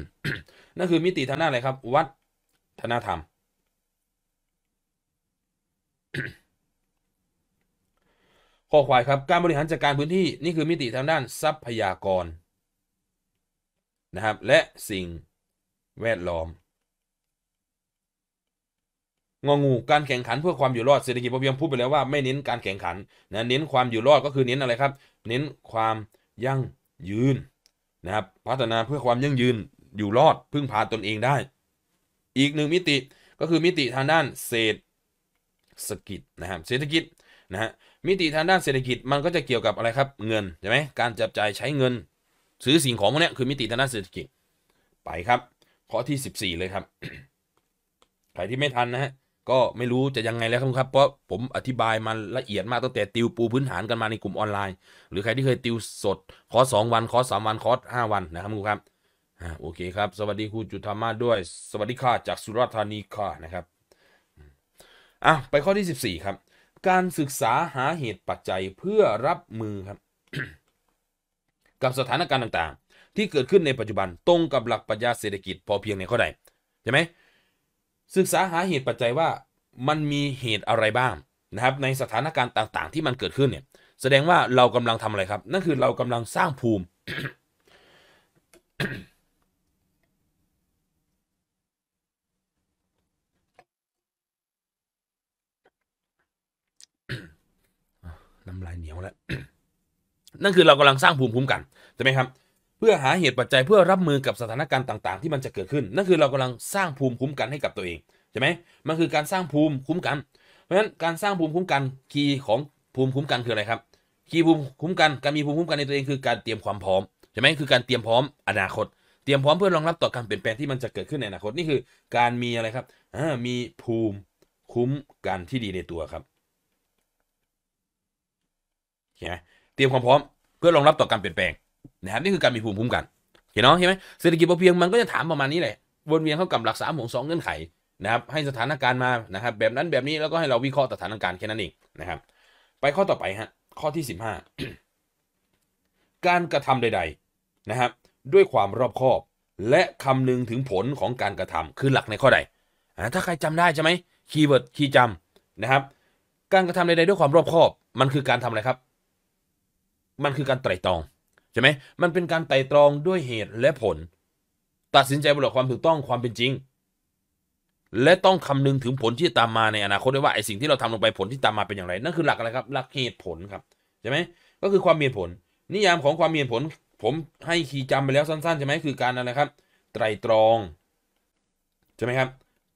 นั่นคือมิติทางด้านอะไรครับวัฒนธรรมข้อควายครับการบริหารจัดการพื้นที่นี่คือมิติทางด้านทรัพยากรนะครับและสิ่งแวดล้อมงองูการแข่งขันเพื่อความอยู่รอดเศรษฐกิจพอเพียงพูดไปแล้วว่าไม่เน้นการแข่งขันนะเน้นความอยู่รอดก็คือเน้นอะไรครับ เน้นความยั่งยืน นะครับ พัฒนาเพื่อความยั่งยืนอยู่รอดพึ่งพาตนเองได้ อีกหนึ่งมิติก็คือมิติทางด้านเศรษฐกิจ นะครับเศรษฐกิจนะฮะมิติทางด้านเศรษฐกิจมันก็จะเกี่ยวกับอะไรครับเงินใช่ไหมการจับจ่ายใช้เงิน ซื้อสิ่งของพวกนี้คือมิติทางด้านเศรษฐกิจไปครับข้อที่ 14 เลยครับใครที่ไม่ทันนะฮะก็ไม่รู้จะยังไงแล้วครับเพราะผมอธิบายมันละเอียดมากตั้งแต่ติวปูพื้นฐานกันมาในกลุ่มออนไลน์หรือใครที่เคยติวสด คอร์สสวันคอร์สสวัน คอร์สห้าวันนะครับครูครับอ่าโอเคครับ สวัสดีครูจุธามาด้วย สวัสดีค่ะจากสุราษฎร์ธานีค่ะนะครับอ่ะไปข้อที่ 14 ครับ การศึกษาหาเหตุปัจจัยเพื่อรับมือครับกับสถานการณ์ต่างๆ ที่เกิดขึ้นในปัจจุบันตรงกับหลักปรัชญาเศรษฐกิจ พอเพียงในข้อใดใช่ไหมศึกษาหาเหตุปัจจัยว่ามันมีเหตุอะไรบ้างนะครับ ในสถานการณ์ต่างๆ ที่มันเกิดขึ้นเนี่ยแสดงว่าเรากำลังทำอะไรครับ นั่นคือเรากำลังสร้างภูมิน้ำลายเหนียวแล้วนั่นคือเรากำลังสร้างภูมิคุ้มกันใช่ไหมครับเพื่อหาเหตุปัจจัยเพื่อรับมือกับสถานการณ์ต่างๆ ที่มันจะเกิดขึ้น นั่นคือเรากำลังสร้างภูมิคุ้มกันให้กับตัวเองใช่ไหมมันคือการสร้างภูมิคุ้มกัน เพราะฉะนั้นการสร้างภูมิคุ้มกันคีย์ของภูมิคุ้มกันคืออะไรครับคีย์ภูมิคุ้มกันการมีภูมิคุ้มกันในตัวเองคือการเตรียมความพร้อมใช่ไหมคือการเตรียมพร้อมอนาคต เตรียมพร้อมเพื่อรองรับต่อการเปลี่ยนแปลง ที่มันจะเกิดขึ้นในอนาคตนี่คือการมีอะไรครับมีภูมิคุ้มกันที่ดีในตัวครับเห็ไหมเตรียมความพร้อมเพื่อรองรับต่อการเปลี่ยนแปลงนะครับนี่คือการมีภูมิคุ้มกันเห็นเนาะใช่ไหมเศรษฐกิจพอเพียงมันก็จะถามประมาณนี้แหละวนเวียนเข้ากับหลักสามของสองเงื่อนไขนะครับให้สถานการณ์มานะครับแบบนั้นแบบนี้ แล้วก็ให้เราวิเคราะห์สถานการณ์แค่นั้นเองนะครับ ไปข้อต่อไปฮะข้อที่ 15 การกระทำใด ๆนะครับ ด้วยความรอบคอบ และคำนึงถึงผลของการกระทำคือหลักในข้อใดถ้าใครจำได้ใช่ไหมคีย์เวิร์ดคีย์จำนะครับ การกระทำใด ๆด้วยความรอบคอบมันคือการทำอะไรครับ มันคือการไตร่ตรองใช่ไหม มันเป็นการไต่ตรองด้วยเหตุและผล ตัดสินใจบนหลักความถูกต้องความเป็นจริง และต้องคำนึงถึงผลที่ตามมาในอนาคตด้วยว่า ไอสิ่งที่เราทำลงไปผลที่ตามมาเป็นอย่างไร นั่นคือหลักอะไรครับ หลักเหตุผลครับ ใช่ไหม ก็คือความมีผล นิยามของความมีผลผมให้คีย์จำไปแล้ว สั้นๆใช่ไหมคือการอะไรครับ ไตรตรอง ใช่ไหมครับ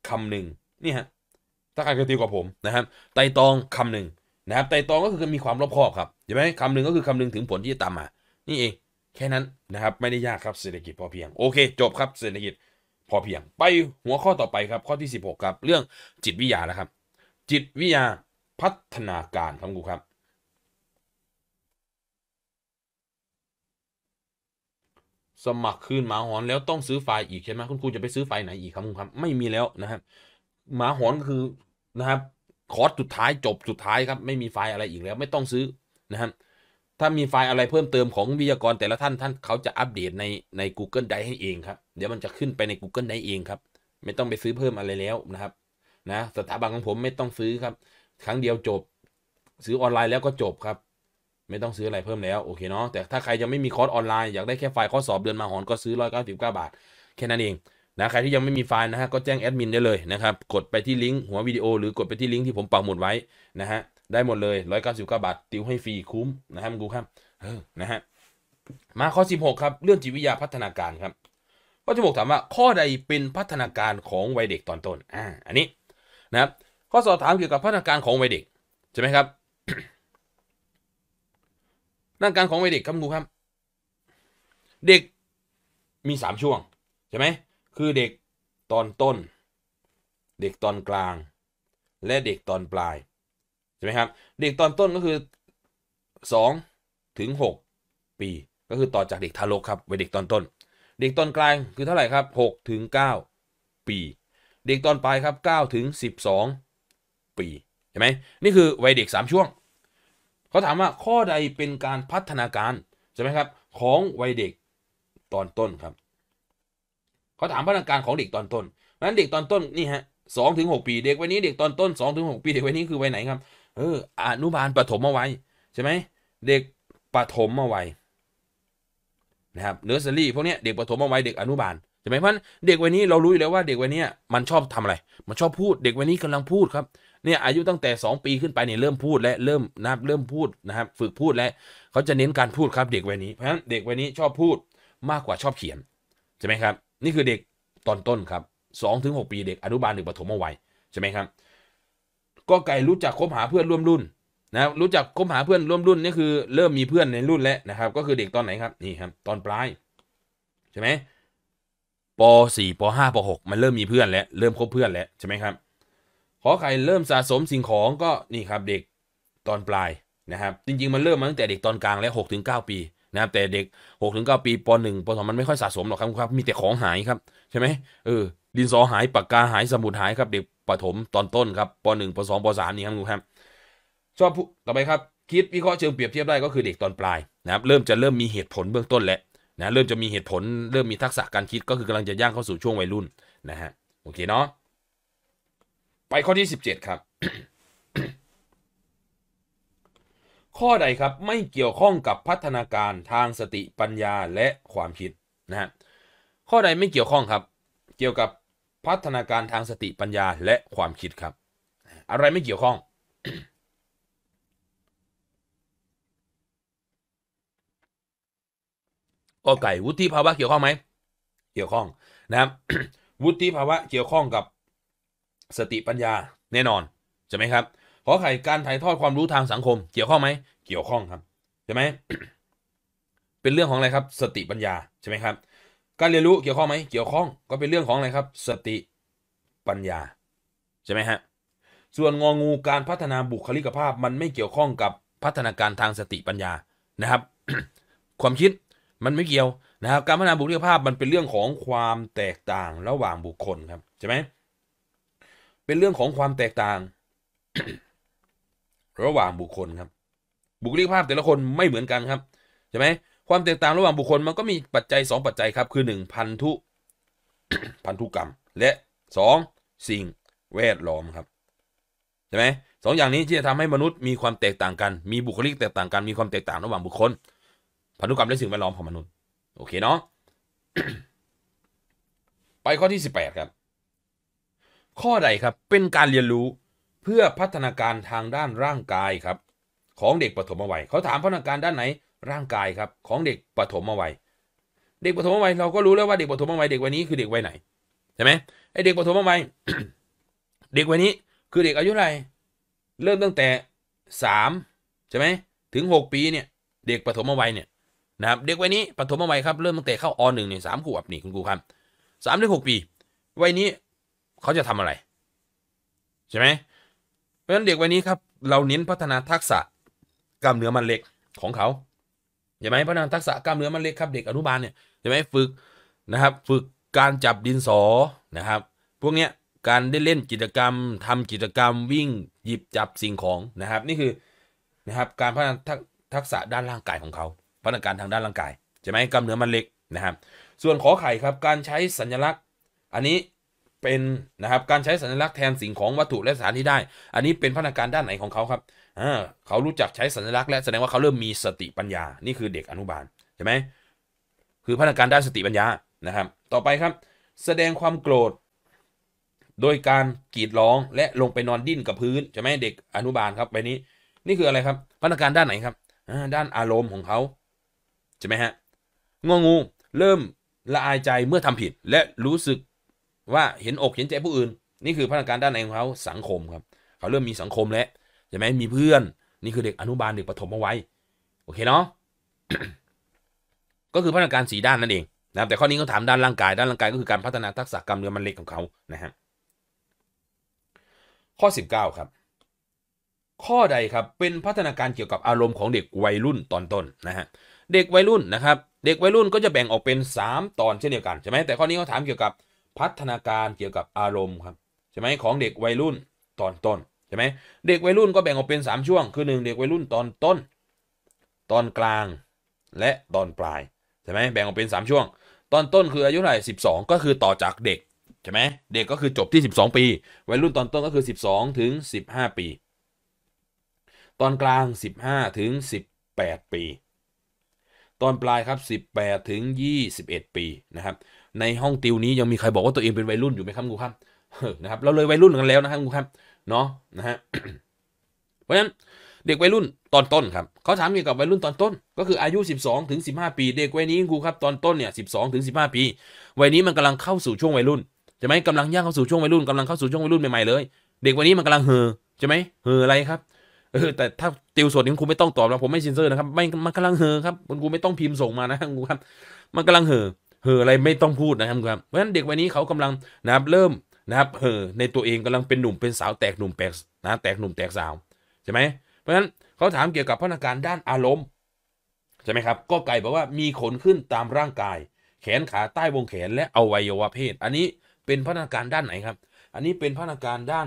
คำหนึ่งนี่ฮะ ถ้าใครเคยติวกับผมนะครับ ไตรตรองคำหนึ่งนะครับ ไตรตรองก็คือมีความรอบคอบครับ ใช่ไหมคำหนึ่งก็คือคำหนึ่งถึงผลที่จะตามมานี่เองแค่นั้นนะครับไม่ได้ยากครับเศรษฐกิจพอเพียงโอเค จบ ครับเศรษฐกิจพอเพียงไปหัวข้อต่อไปครับ ข้อที่ 16 ครับเรื่องจิตวิทยาแล้วครับ จิตวิทยาพัฒนาการครับคุูครับ สมัครคืนหมาหอนแล้วต้องซื้อไฟอีกใช่ไหมคุณครูจะไปซื้อไฟไหน อีกครับคุณครับ ไม่มีแล้วนะครับหมาหอนคือนะครับคอร์สสุดท้ายจบสุดท้ายครับไม่มีไฟอะไรอีกแล้วไม่ต้องซื้อนะครับถ้ามีไฟล์อะไรเพิ่มเติมของวิทยากรแต่ละท่านท่านเขาจะอัปเดตในใน Google Drive ให้เองครับ เดี๋ยวมันจะขึ้นไปใน Google Drive เองครับ ไม่ต้องไปซื้อเพิ่มอะไรแล้วนะครับนะสถาบันของผมไม่ต้องซื้อครับ ครั้งเดียวจบซื้อออนไลน์แล้วก็จบครับ ไม่ต้องซื้ออะไรเพิ่มแล้วโอเคเนาะแต่ถ้าใครยังไม่มีคอร์สออนไลน์อยากได้แค่ไฟล์ข้อสอบเดือนมาหอนก็ซื้อ199บาท แค่นั้นเองนะใครที่ยังไม่มีไฟล์นะฮะก็แจ้งแอดมินได้เลยนะครับ กดไปที่ลิงก์หัววิดีโอหรือกดไปที่ลิงก์ที่ผมปักหมุดไว้นะฮะได้หมดเลย199บาท ติวให้ฟรีคุ้มนะครับกูครับเออนะฮะมาข้อ 16 ครับเรื่องจิตวิทยาพัฒนาการครับ ข้อ16ถามว่า ข้อใดเป็นพัฒนาการของวัยเด็กตอนต้นอ่าอันนี้นะครับข้อสอบถามเกี่ยวกับพัฒนาการของวัยเด็กใช่ไหมครับั่าการของวัยเด็กครับครูครับ เด็กมีสามช่วงใช่ไหมคือเด็กตอนต้น เด็กตอนกลาง และเด็กตอนปลายช่ไหมครับเด็กตอนต้นก็คือ2ถึง6ปี ก็คือต่อจากเด็กทารกครับไปเด็กตอนต้น เด็กตอนกลางคือเท่าไหร่ครับ6ถึง9ปี เด็กตอนปลายครับ9ถึง12 ปีเห็นไหมนี่คือวัยเด็ก 3 ช่วงเขาถามว่าข้อใดเป็นการพัฒนาการใช่ไหมครับของวัยเด็กตอนต้นครับเขาถามพัฒนาการของเด็กตอนต้นนั้นเด็กตอนต้นนี่ฮะสองถึงหกปีเด็กวัยนี้เด็กตอนต้นสองถึงหกปีเด็กวัยนี้คือวัยไหนครับเอออนุบาลปฐมเอาไว้ใช่ไหมเด็กปฐมเอาไว้นะครับเนอร์เซอรี่พวกนี้เด็กปฐมเอาไว้เด็กอนุบาลใช่ไหมเพราะเด็กวัยนี้เรารู้อยู่แล้วว่าเด็กวัยนี้มันชอบทำอะไร มันชอบพูด เด็กวัยนี้กำลังพูดครับเนี่ยอายุตั้งแต่ 2 ปีขึ้นไปเนี่ยเริ่มพูดและเริ่มนะับเริ่มพูดนะครับฝึกพูดและเขาจะเน้นการพูดครับ เด็กวัยนี้เพราะฉะนั้นเด็กวัยนี้ชอบพูดมากกว่าชอบเขียนใช่ไหมครับ นี่คือเด็กตอนต้นครับ2อถึงหปีเด็กอนุบาลหรือปฐมว้ใช่ไหมครับก็ไก่รู้จักคบหาเพื่อนร่วมรุ่นนะรู้จักคบหาเพื่อนร่วมรุ่นนี่คือเริ่มมีเพื่อนในรุ่นแล้วนะครับก็คือเด็กตอนไหนครับนี่ครับตอนปลายใช่ไหมป .4 ป .5 ป .6 มันเริ่มมีเพื่อนแล้วเริ่มคบเพื่อนแล้วใช่ไหมครับขอไข่เริ่มสะสมสิ่งของก็นี่ครับเด็กตอนปลายนะครับจริงๆมันเริ่มมาตั้งแต่เด็กตอนกลางแล้วหกถึงเก้าปีนะครับแต่เด็กหกถึงเก้าปีปหนึ่งปสองมันไม่ค่อยสะสมหรอกครับครับมีแต่ของหายครับใช่ไหมเออดินสอหายปากกาหายสมุดหายครับเด็กปฐมตอนต้นครับป .1 ป .2 ป .3 นี่ครับคุณครับชอบต่อไปครับคิดวิเคราะห์เชิงเปรียบเทียบได้ก็คือเด็กตอนปลายนะครับเริ่มจะเริ่มมีเหตุผลเบื้องต้นแล้วนะเริ่มจะมีเหตุผลเริ่มมีทักษะการคิดก็คือกำลังจะย่างเข้าสู่ช่วงวัยรุ่นนะฮะโอเคเนาะไปข้อที่ 17ครับข้อใดครับไม่เกี่ยวข้องกับพัฒนาการทางสติปัญญาและความคิดนะฮะข้อใดไม่เกี่ยวข้องครับเกี่ยวกับพัฒนาการทางสติปัญญาและความคิดครับ อะไรไม่เกี่ยวข้องก็ไก่วุฒิภาวะเกี่ยวข้องไหมเกี่ยวข้องนะครับวุฒิภาวะเกี่ยวข้องกับสติปัญญาแน่นอนใช่ไหมครับขอไข่การถ่ายทอดความรู้ทางสังคม เกี่ยวข้องไหมเกี่ยวข้องครับใช่ไหมเป็นเรื่องของอะไรครับ สติปัญญาใช่ไหมครับการเรียนรู้เกี่ยวข้องไหมเกี่ยวข้องก็เป็นเรื่องของอะไรครับ สติปัญญาใช่ไหมฮะ ส่วนงองูการพัฒนาบุคลิกภาพมันไม่เกี่ยวข้องกับพัฒนาการทางสติปัญญานะครับ ความคิดมันไม่เกี่ยวนะครับ การพัฒนาบุคลิกภาพมันเป็นเรื่องของความแตกต่างระหว่างบุคคลครับใช่ไหมเป็นเรื่องของความแตกต่าง ระหว่างบุคคลครับ บุคลิกภาพ แต่ละคนไม่เหมือนกันครับใช่ไหมความแตกต่างระหว่างบุคคลมันก็มีปัจจัย 2 ปัจจัยครับคือ1พันธุพันธุกรรมและ2 สิ่งแวดล้อมครับใช่ไหมสองอย่างนี้ที่จะทำให้มนุษย์มีความแตกต่างกันมีบุคลิกแตกต่างกัน มีความแตกต่างระหว่างบุคคล พันธุกรรมและสิ่งแวดล้อมของมนุษย์โอเคเนาะไปข้อที่ 18 ครับ ข้อใดครับเป็นการเรียนรู้เพื่อพัฒนาการทางด้านร่างกายครับของเด็กปฐมวัย เขาถามพัฒนาการด้านไหนร่างกายครับ ของเด็กปฐมวัย เด็กปฐมวัย เราก็รู้แล้วว่าเด็กปฐมวัย เด็กวันนี้คือเด็กวัยไหนใช่ไหมไอเด็กปฐมวัยเด็กวัยนี้คือเด็กอายุไรเริ่มตั้งแต่สามใช่ไหมถึงหกปีเนี่ยเด็กปฐมวัยเนี่ยนะครับเด็กวัยนี้ปฐมวัยครับเริ่มตั้งแต่เข้าอหนึ่งเนี่ยสามขวบนี่คุณครูครับสามถึงหกปีวัยนี้เขาจะทำอะไรใช่ไหมเพราะฉะนั้นเด็กวัยนี้ครับเราเน้นพัฒนาทักษะกล้ามเนื้อมันเล็กของเขาใช่ไหมเพราะนาทักษะกล้ามเนื้อมันเล็กครับ เด็กอนุบาลเนี่ยใช่ไหมฝึกนะครับ ฝึกการจับดินสอนะครับ พวกเนี้ยการได้เล่นกิจกรรม ทำกิจกรรมวิ่งหยิบจับสิ่งของนะครับ นี่คือนะครับการพัฒนาทักษะด้านร่างกายของเขาพัฒนาการทางด้านร่างกายใช่ไหมกล้ามเนื้อมันเล็กนะครับ ส่วนขอไข่ครับการใช้สัญลักษณ์ อันนี้เป็นนะครับการใช้สัญลักษณ์แทนสิ่งของวัตถุและสถานที่ได้ อันนี้เป็นพัฒนาการด้านไหนของเขาครับเขารู้จักใช้สัญลักษณ์และแสดงว่าเขาเริ่มมีสติปัญญา นี่คือเด็กอนุบาลใช่ไหมคือพัฒนาการด้านสติปัญญา นะครับ ต่อไปครับ แสดงความโกรธ โดยการกรีดร้องและลงไปนอนดิ้นกับพื้น ใช่ไหมเด็กอนุบาลครับไปนี้ นี่คืออะไรครับพัฒนาการด้านไหนครับ ด้านอารมณ์ของเขาใช่ไหมฮะงงงูเริ่มละอายใจเมื่อทำผิดและรู้สึกว่าเห็นอกเห็นใจผู้อื่น นี่คือพัฒนาการด้านไหนของเขา สังคมครับเขาเริ่มมีสังคมแล้วช่ไหมมีเพื่อนนี่คือเด็กอนุบาลเด็กประถมเอาไว้โอเคเนาะก็คือพัฒนาการสีด้านนั่นเองนะครับแต่ข้อนี้เขาถามด้านร่างกายด้านร่างกายก็คือการพัฒนาทักษะกรรามเนื้อมันเล็กของเขานะฮะข้อ 19ครับข้อใดครับเป็นพัฒนาการเกี่ยวกับอารมณ์ของเด็กวัยรุ่นตอนต้นนะฮะเด็กวัยรุ่นนะครับเด็กวัยรุ่นก็จะแบ่งออกเป็น 3 ตอนเช่นเดียวกันใช่ไหมแต่ข้อนี้เขาถามเกี่ยวกับพัฒนาการเกี่ยวกับอารมณ์ ครับใช่ไหมของเด็กวัยรุ่นตอนต้นช่ไหมเด็กวัยรุ่นก็แบ่งออกเป็น 3 ช่วง คือ 1 เด็กวัยรุ่นตอนต้น ตอนกลาง และตอนปลายใช่ไหมแบ่งออกเป็น 3 ช่วง ตอนต้นคืออายุเท่าไหร่12 ก็คือต่อจากเด็กใช่ไหมเด็กก็คือจบที่ 12 ปี วัยรุ่นตอนต้นก็คือ 12ถึง15 ปี ตอนกลาง 15ถึง18 ปี ตอนปลายครับ18 ถึง21 ปีนะครับในห้องติวนี้ยังมีใครบอกว่าตัวเองเป็นวัยรุ่นอยู่ไหมครับกูครับนะครับเราเลยวัยรุ่นกันแล้วนะครับกูครับเนาะนะฮะเพราะฉะนั้นเด็กวัยรุ่นตอนต้นครับเขาถามเกี่ยวกับวัยรุ่นตอนต้น ก็คืออายุ12ถึง15 ปี เด็กวัยนี้ครูครับตอนต้นเนี่ย12ถึง15 ปีวัยนี้มันกำลังเข้าสู่ช่วงวัยรุ่นใช่ไหมกำลังย่างเข้าสู่ช่วงวัยรุ่นกำลังเข้าสู่ช่วงวัยรุ่นใหม่ๆเลยเด็กวัยนี้มันกำลังเห่อใช่ไหมเห่ออะไรครับเออแต่ถ้าติวสดนี่คุณไม่ต้องตอบแล้วผมไม่ซินเซอร์นะครับไม่มันกำลังเห่อครับคุณครูไม่ต้องพิมพ์ส่งมานะครูครับมันกำลังเห่อเห่ออะไรไม่ต้องพูดนะครับครับเพราะฉะนั้นเด็กวัยนี้เขากำลังนะครับเริ่มนะครับ เออ ในตัวเองกำลังเป็นหนุ่มเป็นสาวแตกหนุ่มแตกนะแตกหนุ่มแตกสาวใช่ไหมเพราะฉะนั้นเขาถามเกี่ยวกับพัฒนาการด้านอารมณ์ใช่ไหมครับก็ไก่บอกว่ามีขนขึ้นตามร่างกาย แขนขาใต้วงแขน และอวัยวะเพศ อันนี้เป็นพัฒนาการด้านไหนครับ อันนี้เป็นพัฒนาการด้าน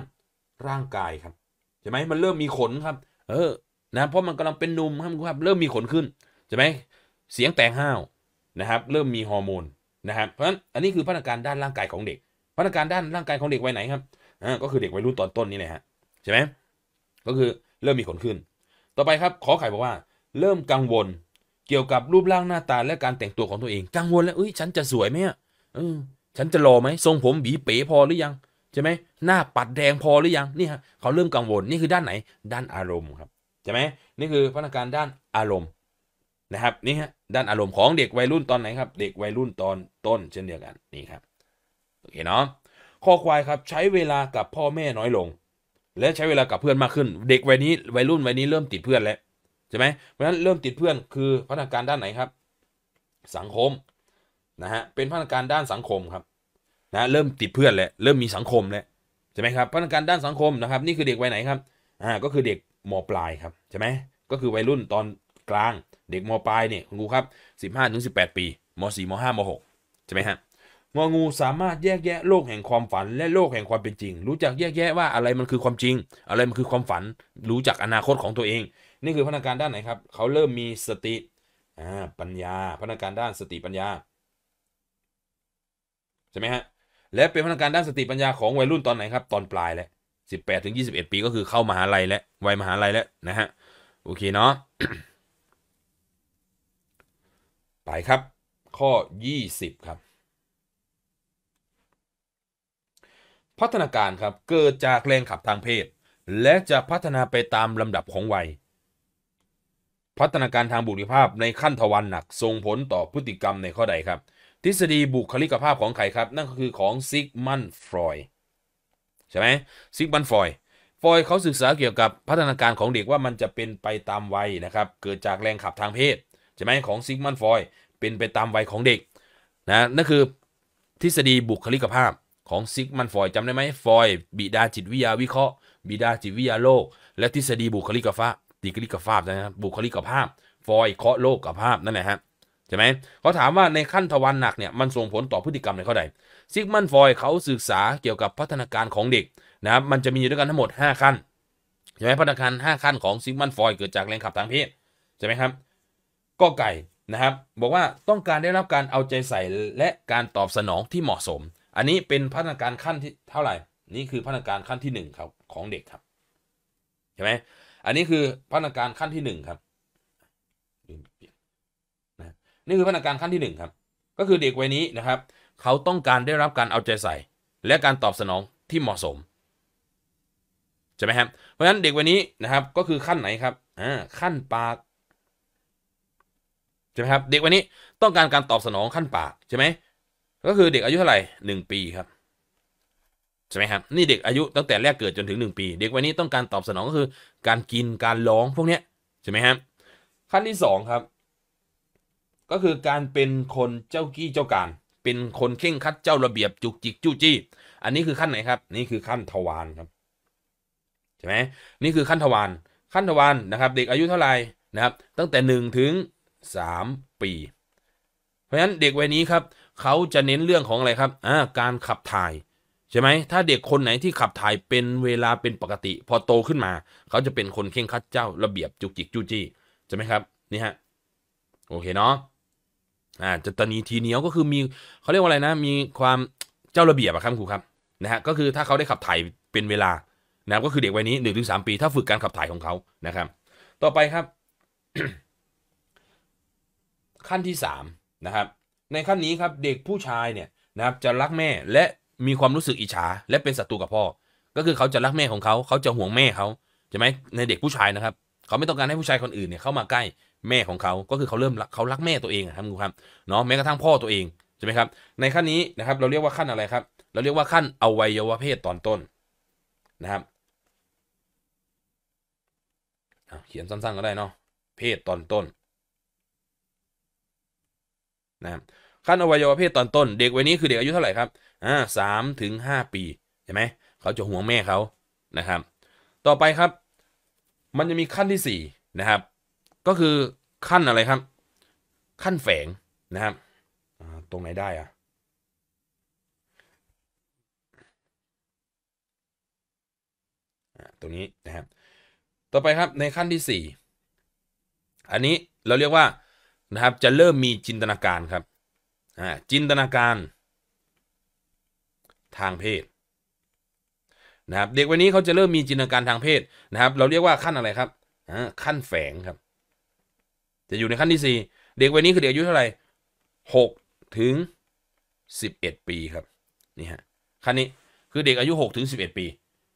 ร่างกายครับใช่ไหมมันเริ่มมีขนครับเออนะเพราะมันกำลังเป็นหนุ่มครับเริ่มมีขนขึ้นใช่ไหมเสียงแตกห้าวนะครับเริ่มมีฮอร์โมนนะครับเพราะฉะนั้นอันนี้คือพัฒนาการด้านร่างกายของเด็กพัฒนาการด้านร่างกายของเด็กวัยไหนครับอ่าก็คือเด็กวัยรุ่นตอนต้นนี่แหละฮะใช่ไหมก็คือเริ่มมีขนขึ้น ต่อไปครับ ขอไข่บอกว่า เริ่มกังวล เกี่ยวกับรูปร่างหน้าตา และการแต่งตัวของตัวเอง กังวลแล้วเอ้ยฉันจะสวยไหมอ่ะเออฉันจะหล่อไหม ทรงผมบีเป๋พอหรือยังใช่ไหม หน้าปัดแดงพอหรือยัง นี่ฮะ เขาเริ่มกังวล นี่คือด้านไหน ด้านอารมณ์ครับใช่ไหม นี่คือพัฒนาการด้านอารมณ์นะครับ นี่ฮะ ด้านอารมณ์ของเด็กวัยรุ่นตอนไหนครับ เด็กวัยรุ่นตอนต้น เช่นเดียวกัน นี่ครับโอเคเนาะ ข้อควายครับใช้เวลากับพ่อแม่น้อยลง และใช้เวลากับเพื่อนมากขึ้น เด็กวัยนี้วัยรุ่นวัยนี้เริ่มติดเพื่อนแล้วใช่ไหมเพราะฉะนั้นเริ่มติดเพื่อนคือพัฒนาการด้านไหนครับสังคมนะฮะเป็นพัฒนาการด้านสังคมครับนะเริ่มติดเพื่อนแล้วเริ่มมีสังคมแล้วใช่ไหมครับพัฒนาการด้านสังคมนะครับนี่คือเด็กวัยไหนครับอ่าก็คือเด็กมปลายครับใช่ไหมก็คือวัยรุ่นตอนกลางเด็กมปลายเนี่ยคุณครูครับสิบห้าถึงสิบแปดปีมสี่มห้ามหกใช่ไหมฮะงองูสามารถแยกแยะโลกแห่งความฝัน และโลกแห่งความเป็นจริงรู้จักแยกแยะว่าอะไรมันคือความจริงอะไรมันคือความฝันรู้จักอนาคตของตัวเอง นี่คือพนักงานด้านไหนครับ เขาเริ่มมีสติปัญญาพนักงานด้านสติปัญญาใช่ไหมฮะและเป็นพนักงานด้านสติปัญญาของวัยรุ่นตอนไหนครับ ตอนปลายแหละสิบแปดถึงยี่สิบเอ็ดปีก็คือเข้ามหาลัยแล้วัยมหาลัยแล้วนะฮะโอเคเนาะไปครับ ข้อ 20 ครับพัฒนาการ ครับ เกิดจากแรงขับทางเพศ และจะพัฒนาไปตามลำดับของวัย พัฒนาการทางบุคลิกภาพในขั้นทวารหนักส่งผลต่อพฤติกรรมในข้อใดครับ ทฤษฎีบุคลิกภาพของใครครับ นั่นก็คือของซิกมันฟรอยใช่ไหมซิกมันฟรอยฟอยเขาศึกษาเกี่ยวกับพัฒนาการของเด็กว่ามันจะเป็นไปตามวัยนะครับเกิดจากแรงขับทางเพศใช่ไหมของซิกมันฟอยเป็นไปตามวัยของเด็กนะนั่นคือทฤษฎีบุคลิกภาพของซิกมันฟอยจำได้ไหมฟอยบิดาจิตวิยาวิเคราะห์ บิดาจิตวิยาโลก และทฤษฎีบุคลิกภาพตีคลิกภาพนะครับบุคลิกภาพฟอยเคราะห์โลกกับภาพนั่นแหละฮะใช่ไหมเขาถามว่าในขั้นทวารหนักเนี่ยมันส่งผลต่อพฤติกรรมในข้อใดซิกมันฟอยเขาศึกษาเกี่ยวกับพัฒนาการของเด็กนะครับมันจะมีอยู่ด้วยกันทั้งหมด 5 ขั้นใช่ไหมพัฒนาการ5ขั้นของซิกมันฟอยเกิดจากแรงขับทางเพศใช่ไหมครับก็ไก่นะครับบอกว่าต้องการได้รับการเอาใจใส่และการตอบสนองที่เหมาะสมอันนี้เป็นพัฒนาการขั้นที่เท่าไหร่ นี่คือพัฒนาการขั้นที่หนึ่งครับของเด็กครับใช่ไหมอันนี้คือพัฒนาการขั้นที่หนึ่งครับนะนี่คือพัฒนาการขั้นที่หนึ่งครับ ก็คือเด็กวัยนี้นะครับ เขาต้องการได้รับการเอาใจใส่ และการตอบสนองที่เหมาะสมใช่ไหมครับ เพราะฉะนั้นเด็กวัยนี้นะครับก็คือขั้นไหนครับ อ่า ขั้นปากใช่ไหมครับ เด็กวัยนี้ต้องการการตอบสนอง ขั้นปากใช่ไหมก็คือเด็กอายุเท่าไหร่หนึ่งปีครับใช่ไหมครับนี่เด็กอายุตั้งแต่แรกเกิดจนถึง 1 ปี เด็กวัยนี้ต้องการตอบสนองก็คือการกินการร้องพวกเนี้ยใช่ไหมครับขั้นที่ 2 ครับ ก็คือการเป็นคนเจ้ากี้เจ้าการ เป็นคนเข่งคัดเจ้าระเบียบจุกจิกจู้จี้อันนี้คือขั้นไหนครับ นี่คือขั้นทวารครับใช่ไหมนี่คือขั้นทวารขั้นทวารนะครับ เด็กอายุเท่าไหร่นะครับ ตั้งแต่1ถึง3ปี เพราะฉะนั้นเด็กวัยนี้ครับเขาจะเน้นเรื่องของอะไรครับ อ่า การขับถ่ายใช่ไหม ถ้าเด็กคนไหนที่ขับถ่ายเป็นเวลาเป็นปกติ พอโตขึ้นมา เขาจะเป็นคนเข่งคัดเจ้าระเบียบจุกจิกจู้จี้ใช่ไหมครับ นี่ฮะ โอเคเนาะ อ่าจะตนีทีเหนียวก็คือมีเขาเรียกว่าอะไรนะ มีความเจ้าระเบียบอะครับครูครับนะฮะ ก็คือถ้าเขาได้ขับถ่ายเป็นเวลา นะก็คือเด็กวัยนี้หนึ่งถึงสามปี ถ้าฝึกการขับถ่ายของเขา นะครับ ต่อไปครับ ขั้นที่สามนะครับในขั้นนี้ครับเด็กผู้ชายเนี่ยนะครับจะรักแม่และมีความรู้สึกอิจฉาและเป็นศัตรูกับพ่อ ก็คือเขาจะรักแม่ของเขาเขาจะห่วงแม่เขาใช่ไหมในเด็กผู้ชายนะครับเขาไม่ต้องการให้ผู้ชายคนอื่นเนี่ยเข้ามาใกล้แม่ของเขาก็คือเขาเริ่มเขารักแม่ตัวเองครับคุณครับเนาะแม้กระทั่งพ่อตัวเองใช่ไหมครับในขั้นนี้นะครับเราเรียกว่าขั้นอะไรครับเราเรียกว่าขั้นอวัยวะเพศตอนต้นนะครับเขียนสั้นๆก็ได้เนาะเพศตอนต้นนะขั้นอวัยวะเพศตอนต้น เด็กวัยนี้ คือ เด็ก อายุเท่า ไหร่ ครับอ่าสามถึงห้าปีใช่ไหมเขาจะห่วงแม่เขานะครับ ต่อไปครับ มันจะมีขั้นที่สี่นะครับก็คือขั้นอะไรครับ ขั้นแฝงนะครับตรงไหนได้อะตรงนี้นะครับต่อไปครับในขั้นที่สี่อันนี้เราเรียกว่านะครับจะเริ่มมีจินตนาการครับจินตนาการทางเพศนะครับเด็กวันนี้เขาจะเริ่มมีจินตนาการทางเพศนะครับเราเรียกว่าขั้นอะไรครับขั้นแฝงครับ จะอยู่ในขั้นที่ 4 เด็กวันนี้คือเด็กอายุเท่าไหร่6ถึง11 ปีครับนี่ฮะขั้นนี้คือเด็กอายุ6ถึง11 ปี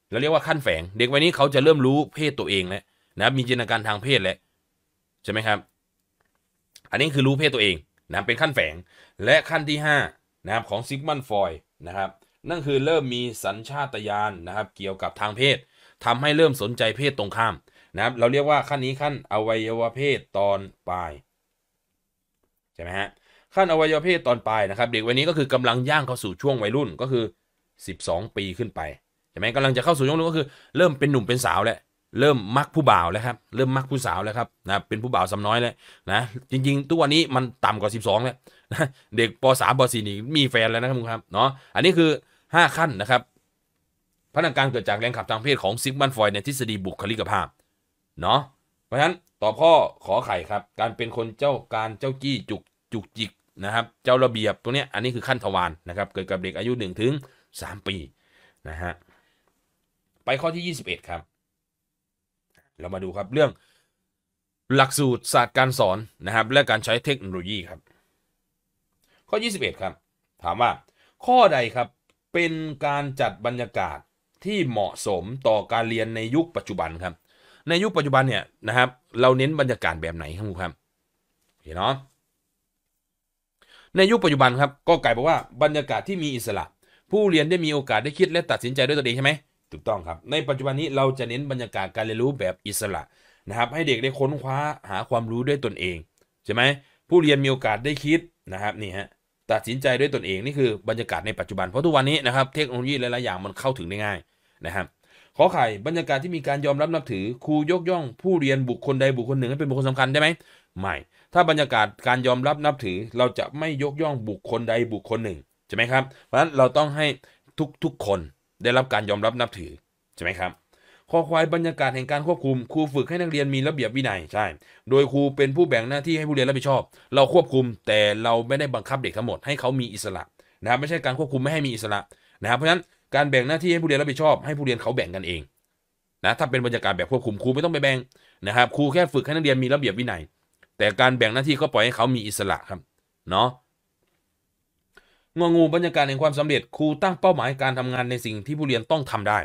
เราเรียกว่าขั้นแฝง เด็กวันนี้เขาจะเริ่มรู้เพศตัวเองแล้วนะมีจินตนาการทางเพศแล้วใช่ไหมครับอันนี้คือรู้เพศตัวเองนะเป็นขั้นแฝง และขั้นที่5นะครับของซิกมันฟอยนะครับ นั่นคือเริ่มมีสัญชาตญาณนะครับเกี่ยวกับทางเพศ ทำให้เริ่มสนใจเพศตรงข้ามนะครับ เราเรียกว่าขั้นนี้ขั้นอวัยวะเพศตอนปลายใช่ไหมฮะขั้นอวัยวะเพศตอนปลายนะครับเด็กวัยนี้ก็คือกำลังย่างเข้าสู่ช่วงวัยรุ่นก็คือ 12 ปีขึ้นไปใช่ไหมกำลังจะเข้าสู่ช่วงนี้นก็คือเริ่มเป็นหนุ่มเป็นสาวแหละเริ่มมักผู้บ่าวแล้วครับเริ่มมักผู้สาวแล้วครับนะเป็นผู้บ่าวสาน้อยแล้วนะจริงๆทุกวันนี้มันต่ำกว่า 12แล้วนะเด็กป .3 ป .4 นี่มีแฟนแล้วนะครับครับเนาะอันนี้คือ 5 ขั้นนะครับพัฒนาการเกิดจากแรงขับทางเพศของซิกมันฟอยในทฤษฎีบุคลิกภาพเนาะเพราะฉะนั้นตอบข้อขอไข่ครับ การเป็นคนเจ้าการเจ้าจี้จุกจุกจิก นะครับ เจ้าระเบียบตัวเนี้ยอันนี้คือขั้นทวารนะครับเกิดกับเด็กอายุ1ถึง3ปีนะฮะไปข้อที่ 21 ครับเรามาดูครับเรื่องหลักสูตรศาสตร์การสอนนะครับและการใช้เทคโนโลยีครับ ข้อ 21ครับถามว่า ข้อใดครับเป็นการจัดบรรยากาศที่เหมาะสมต่อการเรียนในยุคปัจจุบันครับ ในยุคปัจจุบันเนี่ยนะครับเราเน้นบรรยากาศแบบไหนครับครครับเห็นเนาะในยุคปัจจุบันครับ ก็กลายเป็นว่าบรรยากาศที่มีอิสระ ผู้เรียนได้มีโอกาสได้คิดและตัดสินใจด้วยตัวเองใช่ไหมถูกต้องครับ ในปัจจุบันนี้เราจะเน้นบรรยากาศการเรียนรู้แบบอิสระนะครับให้เด็กได้ค้นคว้าหาความรู้ด้วยตนเอง ใช่ไหมผู้เรียนมีโอกาสได้คิดนะครับนี่ฮะตัดสินใจด้วยตนเองนี่คือบรรยากาศในปัจจุบัน เพราะทุกวันนี้นะครับเทคโนโลยีหลายๆอย่าง มันเข้าถึงได้ง่ายนะครับขอไข่บรรยากาศที่มีการยอมรับนับถือครูยกย่องผู้เรียนบุคคลใดบุคคลหนึ่งให้เป็นบุคคลสำคัญได้ไหมไม่ถ้าบรรยากาศการยอมรับนับถือ เราจะไม่ยกย่องบุคคลใดบุคคลหนึ่งใช่ไหมครับเพราะฉะนั้นเราต้องให้ทุกๆคนได้รับการยอมรับนับถือใช่ไหมครับคอควายบรรยากาศแห่งการควบคุมครูฝึกให้นักเรียนมีระเบียบวินัย ใช่ โดยครูเป็นผู้แบ่งหน้าที่ให้ผู้เรียนรับผิดชอบ เราควบคุมแต่เราไม่ได้บังคับเด็กทั้งหมดให้เขามีอิสระนะครับไม่ใช่การควบคุมไม่ให้มีอิสระ นะครับเพราะฉะนั้นการแบ่งหน้าที่ให้ผู้เรียนรับผิดชอบให้ผู้เรียนเขาแบ่งกันเองนะถ้าเป็นบรรยากาศแบบควบคุมครูไม่ต้องไปแบ่งนะครับ ครูแค่ฝึกให้นักเรียนมีระเบียบวินัย แต่การแบ่งหน้าที่ก็ปล่อยให้เขามีอิสระครับเนาะงองูบรรยากาศแห่งความสำเร็จครูตั้งเป้าหมายการทำงานในสิ่งที่ผู้เรียนต้องทำได้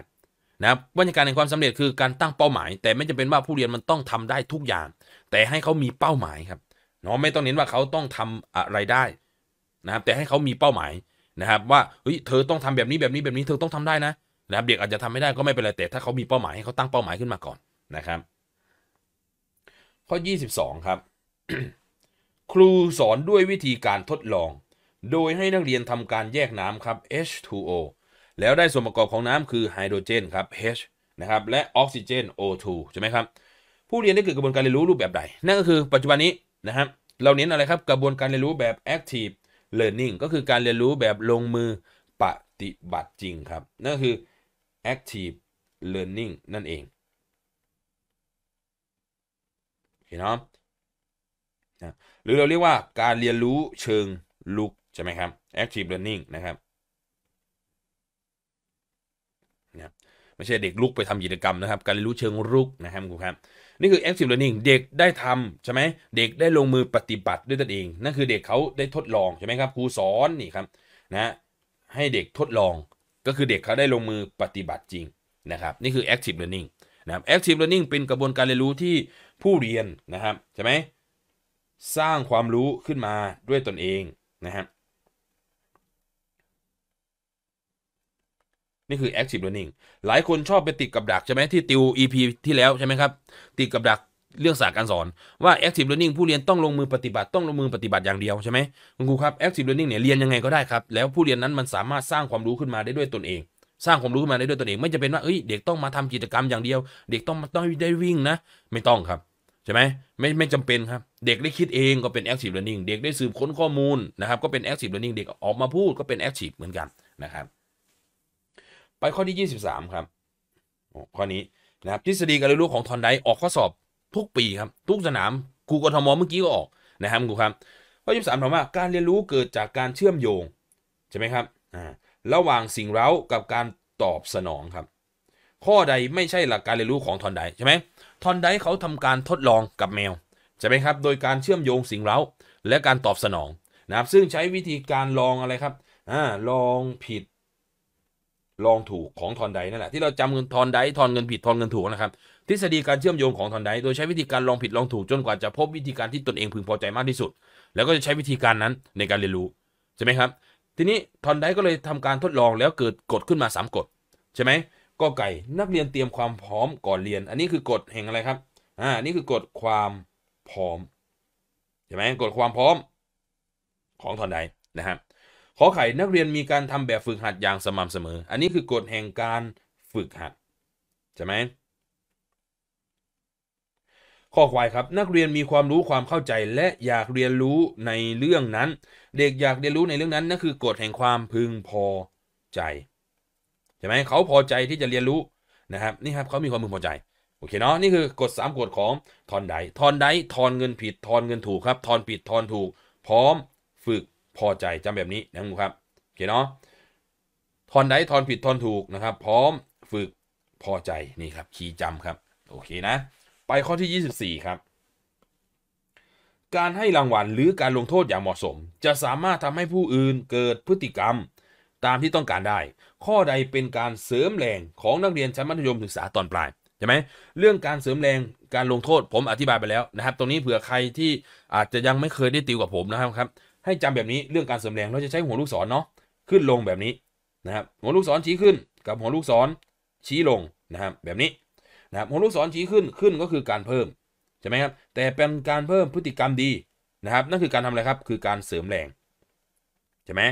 นะครับบรรยากาศแห่งความสำเร็จคือการตั้งเป้าหมาย แต่ไม่จำเป็นว่าผู้เรียนมันต้องทำได้ทุกอย่าง แต่ให้เขามีเป้าหมายครับเนาะไม่ต้องเน้นว่าเขาต้องทำอะไรได้นะครับแต่ให้เขามีเป้าหมายนะครับว่าเฮ้ยเธอต้องทำแบบนี้แบบนี้แบบนี้เธอต้องทำได้นะนะครับเด็กอาจจะทำไม่ได้ก็ไม่เป็นไรแต่ ถ้าเขามีเป้าหมายให้เขาตั้งเป้าหมายขึ้นมาก่อนนะครับข้อ22 ครับ ครูสอนด้วยวิธีการทดลองโดยให้นักเรียนทำการแยกน้ำครับ H2O แล้วได้ส่วนประกอบของน้ำคือไฮโดรเจนครับ H นะครับ และออกซิเจน O2 ใช่ไหมครับ ผู้เรียนได้เกิดกระบวนการเรียนรู้รูปแบบใด นั่นก็คือปัจจุบันนี้นะครับเราเน้นอะไรครับ กระบวนการเรียนรู้แบบ active learning ก็คือการเรียนรู้แบบลงมือปฏิบัติจริงครับ นั่นก็คือ active learning นั่นเองเห็นเนาะหรือเราเรียกว่าการเรียนรู้เชิงลุกใช่ไหมครับ active learning นะครับนะไม่ใช่เด็กลุกไปทำกิจกรรมนะครับ การเรียนรู้เชิงรุกนะครับคุณครับ นี่คือ active learning เด็กได้ทำใช่ไหมเด็กได้ลงมือปฏิบัติด้วยตนเองนั่นคือเด็กเขาได้ทดลองใช่ไหมครับครูสอนนี่ครับนะให้เด็กทดลอง ก็คือเด็กเขาได้ลงมือปฏิบัติจริงนะครับ นี่คือ active learning นะครับ active learning เป็นกระบวนการเรียนรู้ที่ผู้เรียนนะครับใช่ไหมสร้างความรู้ขึ้นมาด้วยตนเองนะครับนี่คือ active learning หลายคนชอบไปติดกับดักใช่ไหมที่ติว EP ที่แล้วใช่ไหมครับติดกับดักเรื่องศาสตร์การสอนว่า active learning ผู้เรียนต้องลงมือปฏิบัติต้องลงมือปฏิบัติอย่างเดียวใช่ไหมคุณครูครับ active learning เนี่ยเรียนยังไงก็ได้ครับ แล้วผู้เรียนนั้นมันสามารถสร้างความรู้ขึ้นมาได้ด้วยตนเอง สร้างความรู้ขึ้นมาได้ด้วยตนเอง ไม่จำเป็นว่าเอ้ยเด็กต้องมาทำกิจกรรมอย่างเดียว เด็กต้องต้องได้วิ่งนะ ไม่ต้องครับใช่ไหมไม่ไม่จำเป็นครับ เด็กได้คิดเองก็เป็น active learning เด็กได้สืบค้นข้อมูลนะครับก็เป็น active learning เด็กออกมาพูดก็เป็น active เหมือนกันนะครับไปข้อที่23ครับข้อนี้นะครับทฤษฎีการเรียนรู้ของทอนไดออกข้อสอบทุกปีครับทุกสนามครูกทมเมื่อกี้ก็ออกนะครับครูครับข้อที่สามถามว่า การเรียนรู้เกิดจากการเชื่อมโยงใช่ไหมครับอ่าระหว่างสิ่งเร้ากับการตอบสนองครับ ข้อใดไม่ใช่หลักการเรียนรู้ของทอนไดใช่ไหมทอนไดเขาทำการทดลองกับแมวใช่ไหมครับโดยการเชื่อมโยงสิ่งเร้า และการตอบสนองนะครับซึ่งใช้วิธีการลองอะไรครับอ่าลองผิดลองถูกของทอนไดนั่นแหละที่เราจำเงินทอนไดทอนเงินผิดทอนเงินถูกนะครับ ทฤษฎีการเชื่อมโยงของทอนได โดยใช้วิธีการลองผิดลองถูกจนกว่าจะพบวิธีการที่ตนเองพึงพอใจมากที่สุด แล้วก็จะใช้วิธีการนั้นในการเรียนรู้ใช่ไหมครับ ทีนี้ทอนไดก็เลยทำการทดลองแล้วเกิดกฎขึ้นมา 3กฎใช่ไหมก็ไก่นักเรียนเตรียมความพร้อมก่อนเรียน อันนี้คือกฎแห่งอะไรครับอ่านี่คือกฎความพร้อมใช่ไหมกฎความพร้อมของทอนไดนะครับขอไข่นักเรียนมีการทำแบบฝึกหัดอย่างสม่ำเสมออันนี้คือกฎแห่งการฝึกหัดใช่ไหมข้อควายครับนักเรียนมีความรู้ความเข้าใจและอยากเรียนรู้ในเรื่องนั้น เด็กอยากเรียนรู้ในเรื่องนั้นนั่นคือกฎแห่งความพึงพอใจใช่ไหมเขาพอใจที่จะเรียนรู้นะครับนี่ครับเขามีความพึงพอใจโอเคเนาะนี่คือกฎ3กฎของทอนได ทอนได ทอนเงินผิด ทอนเงินถูกครับทอนผิดทอนถูกพร้อมฝึกพอใจจำแบบนี้นะครับโอเคเนาะทอนได้ทอนผิดทอนถูกนะครับ พร้อมฝึกพอใจนี่ครับคีย์จำครับ โอเคนะ ไปข้อที่ 24 ครับ การให้รางวัลหรือการลงโทษอย่างเหมาะสม จะสามารถทำให้ผู้อื่นเกิดพฤติกรรมตามที่ต้องการได้ ข้อใดเป็นการเสริมแรงของนักเรียนชั้นมัธยมศึกษาตอนปลาย ใช่ไหมเรื่องการเสริมแรงการลงโทษผมอธิบายไปแล้วนะครับ ตรงนี้เผื่อใครที่อาจจะยังไม่เคยได้ติวกับผมนะครับให้จำแบบนี้เรื่องการเสริมแรงเราจะใช้หัวลูกศรเนาะขึ้นลงแบบนี้นะครับหัวลูกศรชี้ขึ้นกับหัวลูกศรชี้ลงนะครับแบบนี้นะครับหัวลูกศรชี้ขึ้นขึ้นก็คือการเพิ่มใช่ไหมครับแต่เป็นการเพิ่มพฤติกรรมดีนะครับนั่นคือการทำอะไรครับคือการเสริมแรงใช่ไหม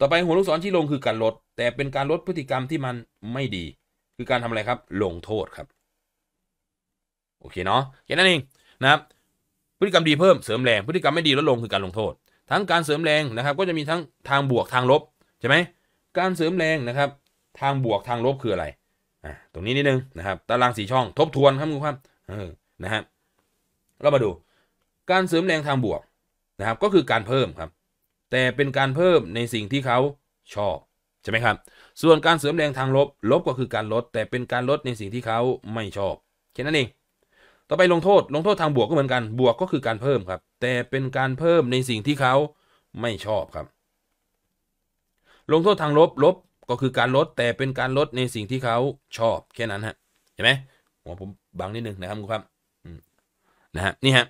ต่อไปหัวลูกศรชี้ลงคือการลด แต่เป็นการลดพฤติกรรมที่มันไม่ดี คือการทำอะไรครับลงโทษครับโอเคเนาะแค่นั้นเองนะครับพฤติกรรมดีเพิ่มเสริมแรง พฤติกรรมไม่ดีลดลงคือการลงโทษทั้งการเสริมแรงนะครับก็จะมีทั้งทางบวกทางลบใช่ไหมการเสริมแรงนะครับทางบวกทางลบคืออะไรอ่ะตรงนี้นิดนึงนะครับตารางสีช่องทบทวนครับคุณครับออนะฮะเรามาดู การเสริมแรงทางบวกนะครับก็คือการเพิ่มครับ แต่เป็นการเพิ่มในสิ่งที่เขาชอบใช่ไหมครับส่วนการเสริมแรงทางลบ ลบก็คือการลดแต่เป็นการลดในสิ่งที่เขาไม่ชอบแค่นั้นเองต่อไปลงโทษ ลงโทษทางบวกก็เหมือนกัน บวกก็คือการเพิ่มครับ แต่เป็นการเพิ่มในสิ่งที่เขาไม่ชอบครับ ลงโทษทางลบลบก็คือการลดแต่เป็นการลดในสิ่งที่เขาชอบแค่นั้นฮะเห็นไหมผมบังนิดนึงนะครับคุณครับนะฮะนี่ฮะ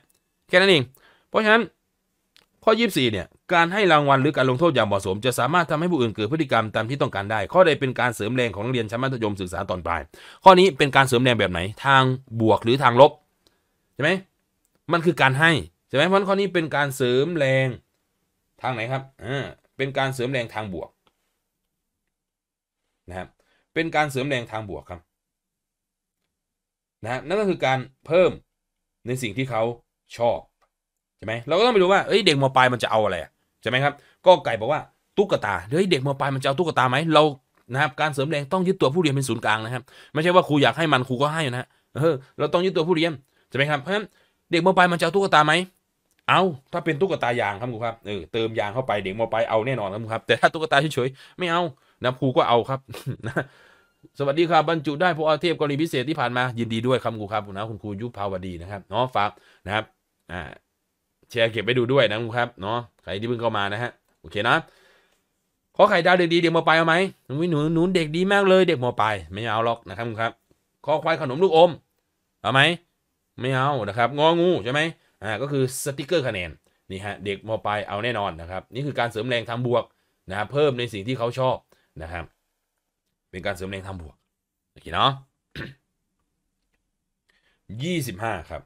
แค่นั้นเองเพราะฉะนั้น ข้อ 24เนี่ยการให้รางวัลหรือการลงโทษอย่างเหมาะสม จะสามารถทำให้ผู้อื่นเกิดพฤติกรรมตามที่ต้องการได้ ข้อใดเป็นการเสริมแรงของนักเรียนชั้นมัธยมศึกษาตอนปลาย ข้อนี้เป็นการเสริมแรงแบบไหนทางบวกหรือทางลบช่ไหมมันคือการให้ใช่ไหมเพราะข้อนี้เป็นการเสริมแรงทางไหนครับ อ่า เป็นการเสริมแรงทางบวกนะครับ เป็นการเสริมแรงทางบวกครับนะนั่นก็คือการเพิ่มในสิ่งที่เขาชอบใช่ไหมเราก็ต้องไปดูว่าเอ้ย เด็กมปลายมันจะเอาอะไรใช่ไหมครับก็ไก่บอกว่าตุ๊กตา เฮ้ย เด็กมปลายมันจะเอาตุ๊กตาไหมเรานะครับ การเสริมแรงต้องยึดตัวผู้เรียนเป็นศูนย์กลางนะครับ ไม่ใช่ว่าครูอยากให้มันครูก็ให้นะเออเราต้องยึดตัวผู้เรียนใช่ไหมครับเพราะฉะนั้นเด็กมปลายมันจะเอาตุ๊กตาไหมเอาถ้าเป็นตุ๊กตายางครับคุณครับเออเติมยางเข้าไปเด็กมปลายเอาแน่นอนครับคุณครับแต่ถ้าตุ๊กตาเฉยๆไม่เอานะครูก็เอาครับนะสวัสดีครับบรรจุได้พวอเทพกรณีพิเศษที่ผ่านมายินดีด้วยครับคุณครับนะคุณครูยุพาวดีนะครับเนาะฝากนะครับอ่าแชร์เก็บไปดูด้วยนะคุณครับเนาะใครที่เพิ่งเข้ามานะฮะโอเคนะขอไข่ดาวเด็กดีเด็กมปลายเอาไหมหนูหนูเด็กดีมากเลย เด็กมปลายไม่เอาหรอกนะครับครับขอควายขนมลูกอมเอาไหมไม่เอานะครับงองูใช่ไหมอ่าก็คือสติกเกอร์คะแนนนี่ฮะเด็กมปลายเอาแน่นอนนะครับนี่คือการเสริมแรงทางบวกนะเพิ่มในสิ่งที่เขาชอบนะครับเป็นการเสริมแรงทางบวกโอเคเนาะยี่สิบห้าครับ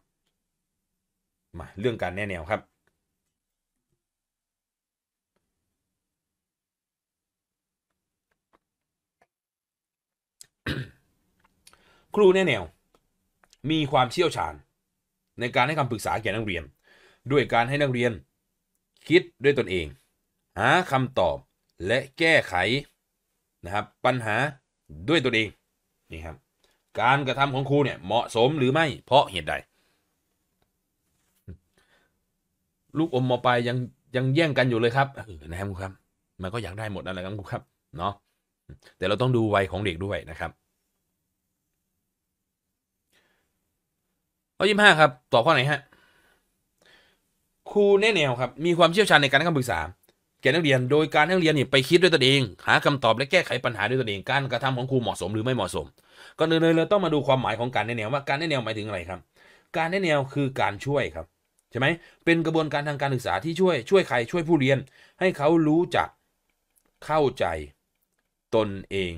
มาเรื่องการแน่แนวครับ ครูแน่แนวมีความเชี่ยวชาญในการให้คำปรึกษาแก่นักเรียน ด้วยการให้นักเรียนคิดด้วยตนเอง หาคำตอบและแก้ไขนะครับปัญหาด้วยตนเองนี่ครับการกระทำของครูเนี่ยเหมาะสมหรือไม่เพราะเหตุใด ลูกอมมอปลายยังยังแย่งกันอยู่เลยครับนะครับครับมันก็อยากได้หมดนั่นแหละครับครับเนาะแต่เราต้องดูวัยของเด็กด้วยนะครับข้อยี่ห้าครับตอบข้อไหนฮะครูแนแนว ครับ มีความเชี่ยวชาญในการให้คำปรึกษา แก่นักเรียนโดยการให้นักเรียนเนี่ยไปคิดด้วยตนเอง หาคำตอบและแก้ไขปัญหาด้วยตนเองการกระทำของครูเหมาะสมหรือไม่เหมาะสมก่อนอื่นเลยเราต้องมาดูความหมายของการแนแนวว่าการแนแนวหมายถึงอะไรครับ การแนแนวคือการช่วยครับใช่ไหมเป็นกระบวนการทางการศึกษาที่ช่วยช่วยใครช่วยผู้เรียนให้เขารู้จักเข้าใจตนเอง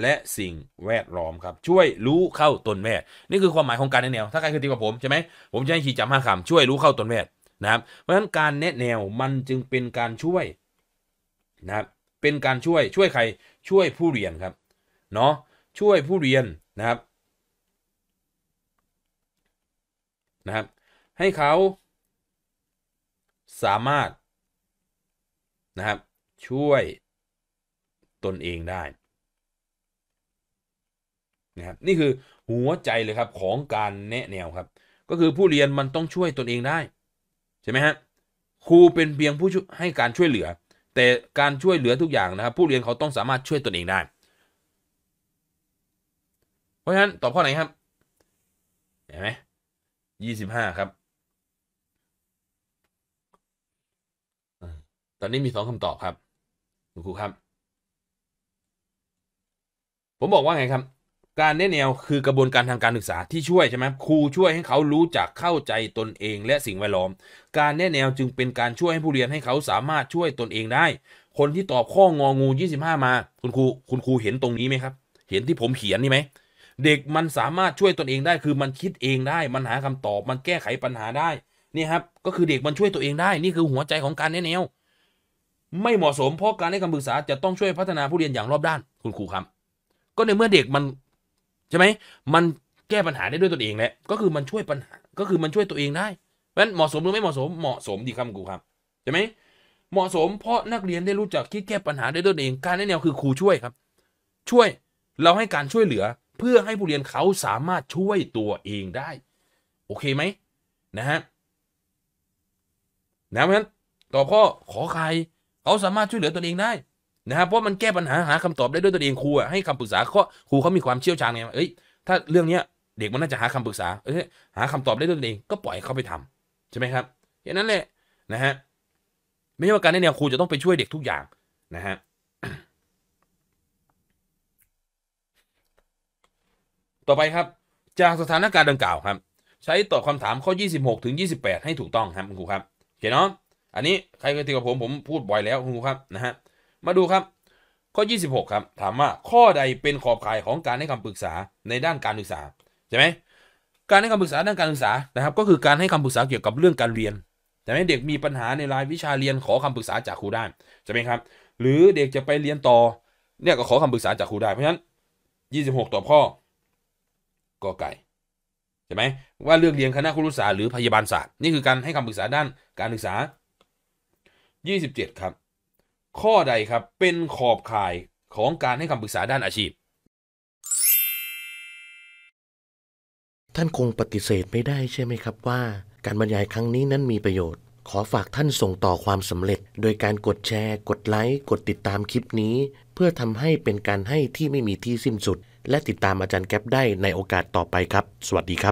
และสิ่งแวดล้อม ครับ ช่วยรู้เข้าตนแม่ นี่คือ ความ หมายของ การแนะแนว ถ้าใครเคยตีกับผมใช่ไหมผมจะให้ขีดจำห้าคำช่วยรู้เข้าตนแม่ นะครับ เพราะฉะนั้นการแนะแนวมันจึงเป็นการช่วยนะครับ เป็นการช่วยช่วยใครช่วยผู้เรียนครับ เนาะช่วยผู้เรียนนะครับ นะครับให้เขาสามารถนะครับช่วยตนเองได้นะครับนี่คือหัวใจเลยครับของการแนะแนวครับ ก็คือผู้เรียนมันต้องช่วยตนเองได้ใช่ไหมฮะครูเป็นเพียงผู้ให้การช่วยเหลือ แต่การช่วยเหลือทุกอย่างนะครับ ผู้เรียนเขาต้องสามารถช่วยตนเองได้ เพราะฉะนั้นตอบข้อไหนครับเห็นไหมยี่สิบห้าครับ ตอนนี้มีสองคำตอบครับคุณครูครับ ผมบอกว่าไงครับการแนะแนวคือกระบวนการทางการศึกษาที่ช่วยใช่ไหมครูช่วยให้เขารู้จักเข้าใจตนเองและสิ่งแวดล้อม การแนะแนวจึงเป็นการช่วยให้ผู้เรียนให้เขาสามารถช่วยตนเองได้ คนที่ตอบข้ององู25 มา คุณครูคุณครูเห็นตรงนี้ไหมครับ เห็นที่ผมเขียนนี่ไหมเด็กมันสามารถช่วยตนเองได้คือมันคิดเองได้ มันหาคำตอบมันแก้ไขปัญหาได้นี่ครับ ก็คือเด็กมันช่วยตัวเองได้นี่คือหัวใจของการแนะแนว ไม่เหมาะสมเพราะการให้คำปรึกษาจะต้องช่วยพัฒนาผู้เรียนอย่างรอบด้าน คุณครูครับ ก็ในเมื่อเด็กมันใช่ไหมมันแก้ปัญหาได้ด้วยตัวเองแหละ ก็คือมันช่วยปัญหา ก็คือมันช่วยตัวเองได้ เพราะฉะนั้นเหมาะสมหรือไม่เหมาะสม เหมาะสมดีครับกูครับ ใช่ไหมเหมาะสมเพราะนักเรียนได้รู้จักคิดแก้ปัญหาได้วยตเองการแนะแนวคือครูช่วยครับ ช่วย เราให้การช่วยเหลือเพื่อให้ผู้เรียนเขาสามารถช่วยตัวเองได้ โอเคไหมนะฮะนะเพราะฉะนั้นต่อข้อขอใครเขาสามารถช่วยเหลือตัวเองได้นะครับเพราะมันแก้ปัญหาหาคำตอบได้ด้วยตัวเองครูให้คำปรึกษาเขาครูเขามีความเชี่ยวชาญไงเอ้ยถ้าเรื่องเนี้ยเด็กมันน่าจะหาคำปรึกษาเอ้ยหาคำตอบได้ด้วยตัวเองก็ปล่อยเขาไปทำใช่ไหมครับแค่นั้นแหละนะฮะไม่ใช่ว่าการในแนวครูจะต้องไปช่วยเด็กทุกอย่างนะฮะต่อไปครับจากสถานการณ์ดังกล่าวครับ ใช้ตอบคำถามข้อ 26ถึง28ให้ถูกต้องครับคุณครูครับโอเคเนาะอันนี้ใครเคยติดกับผมผมพูดบ่อยแล้วคุณครูครับนะฮะมาดูครับข้อ 26 ครับถามว่าข้อใดเป็นขอบข่ายของการให้คำปรึกษาในด้านการศึกษาใช่ไหมการให้คำปรึกษาด้านการศึกษานะครับ ก็คือการให้คำปรึกษาเกี่ยวกับเรื่องการเรียนแต่ไหมเด็กมีปัญหาในรายวิชาเรียนขอคำปรึกษาจากครูได้ใช่ไหมครับหรือเด็กจะไปเรียนต่อ เนี่ยก็ขอคำปรึกษาจากครูได้เพราะฉะนั้น26 ตอบข้อก็ไก่ใช่ไหมว่าเรื่องเรียนคณะครุศาสตร์หรือพยาบาลศาสตร์นี่คือการให้คำปรึกษาด้านการศึกษา 27 ครับข้อใดครับเป็นขอบข่ายของการให้คำปรึกษาด้านอาชีพ ท่านคงปฏิเสธไม่ได้ใช่ไหมครับว่า การบรรยายครั้งนี้นั้นมีประโยชน์ ขอฝากท่านส่งต่อความสำเร็จ โดยการกดแชร์ กดไลค์กดติดตามคลิปนี้ เพื่อทำให้เป็นการให้ที่ไม่มีที่สิ้นสุด และติดตามอาจารย์แก๊ปได้ในโอกาสต่อไปครับ สวัสดีครับ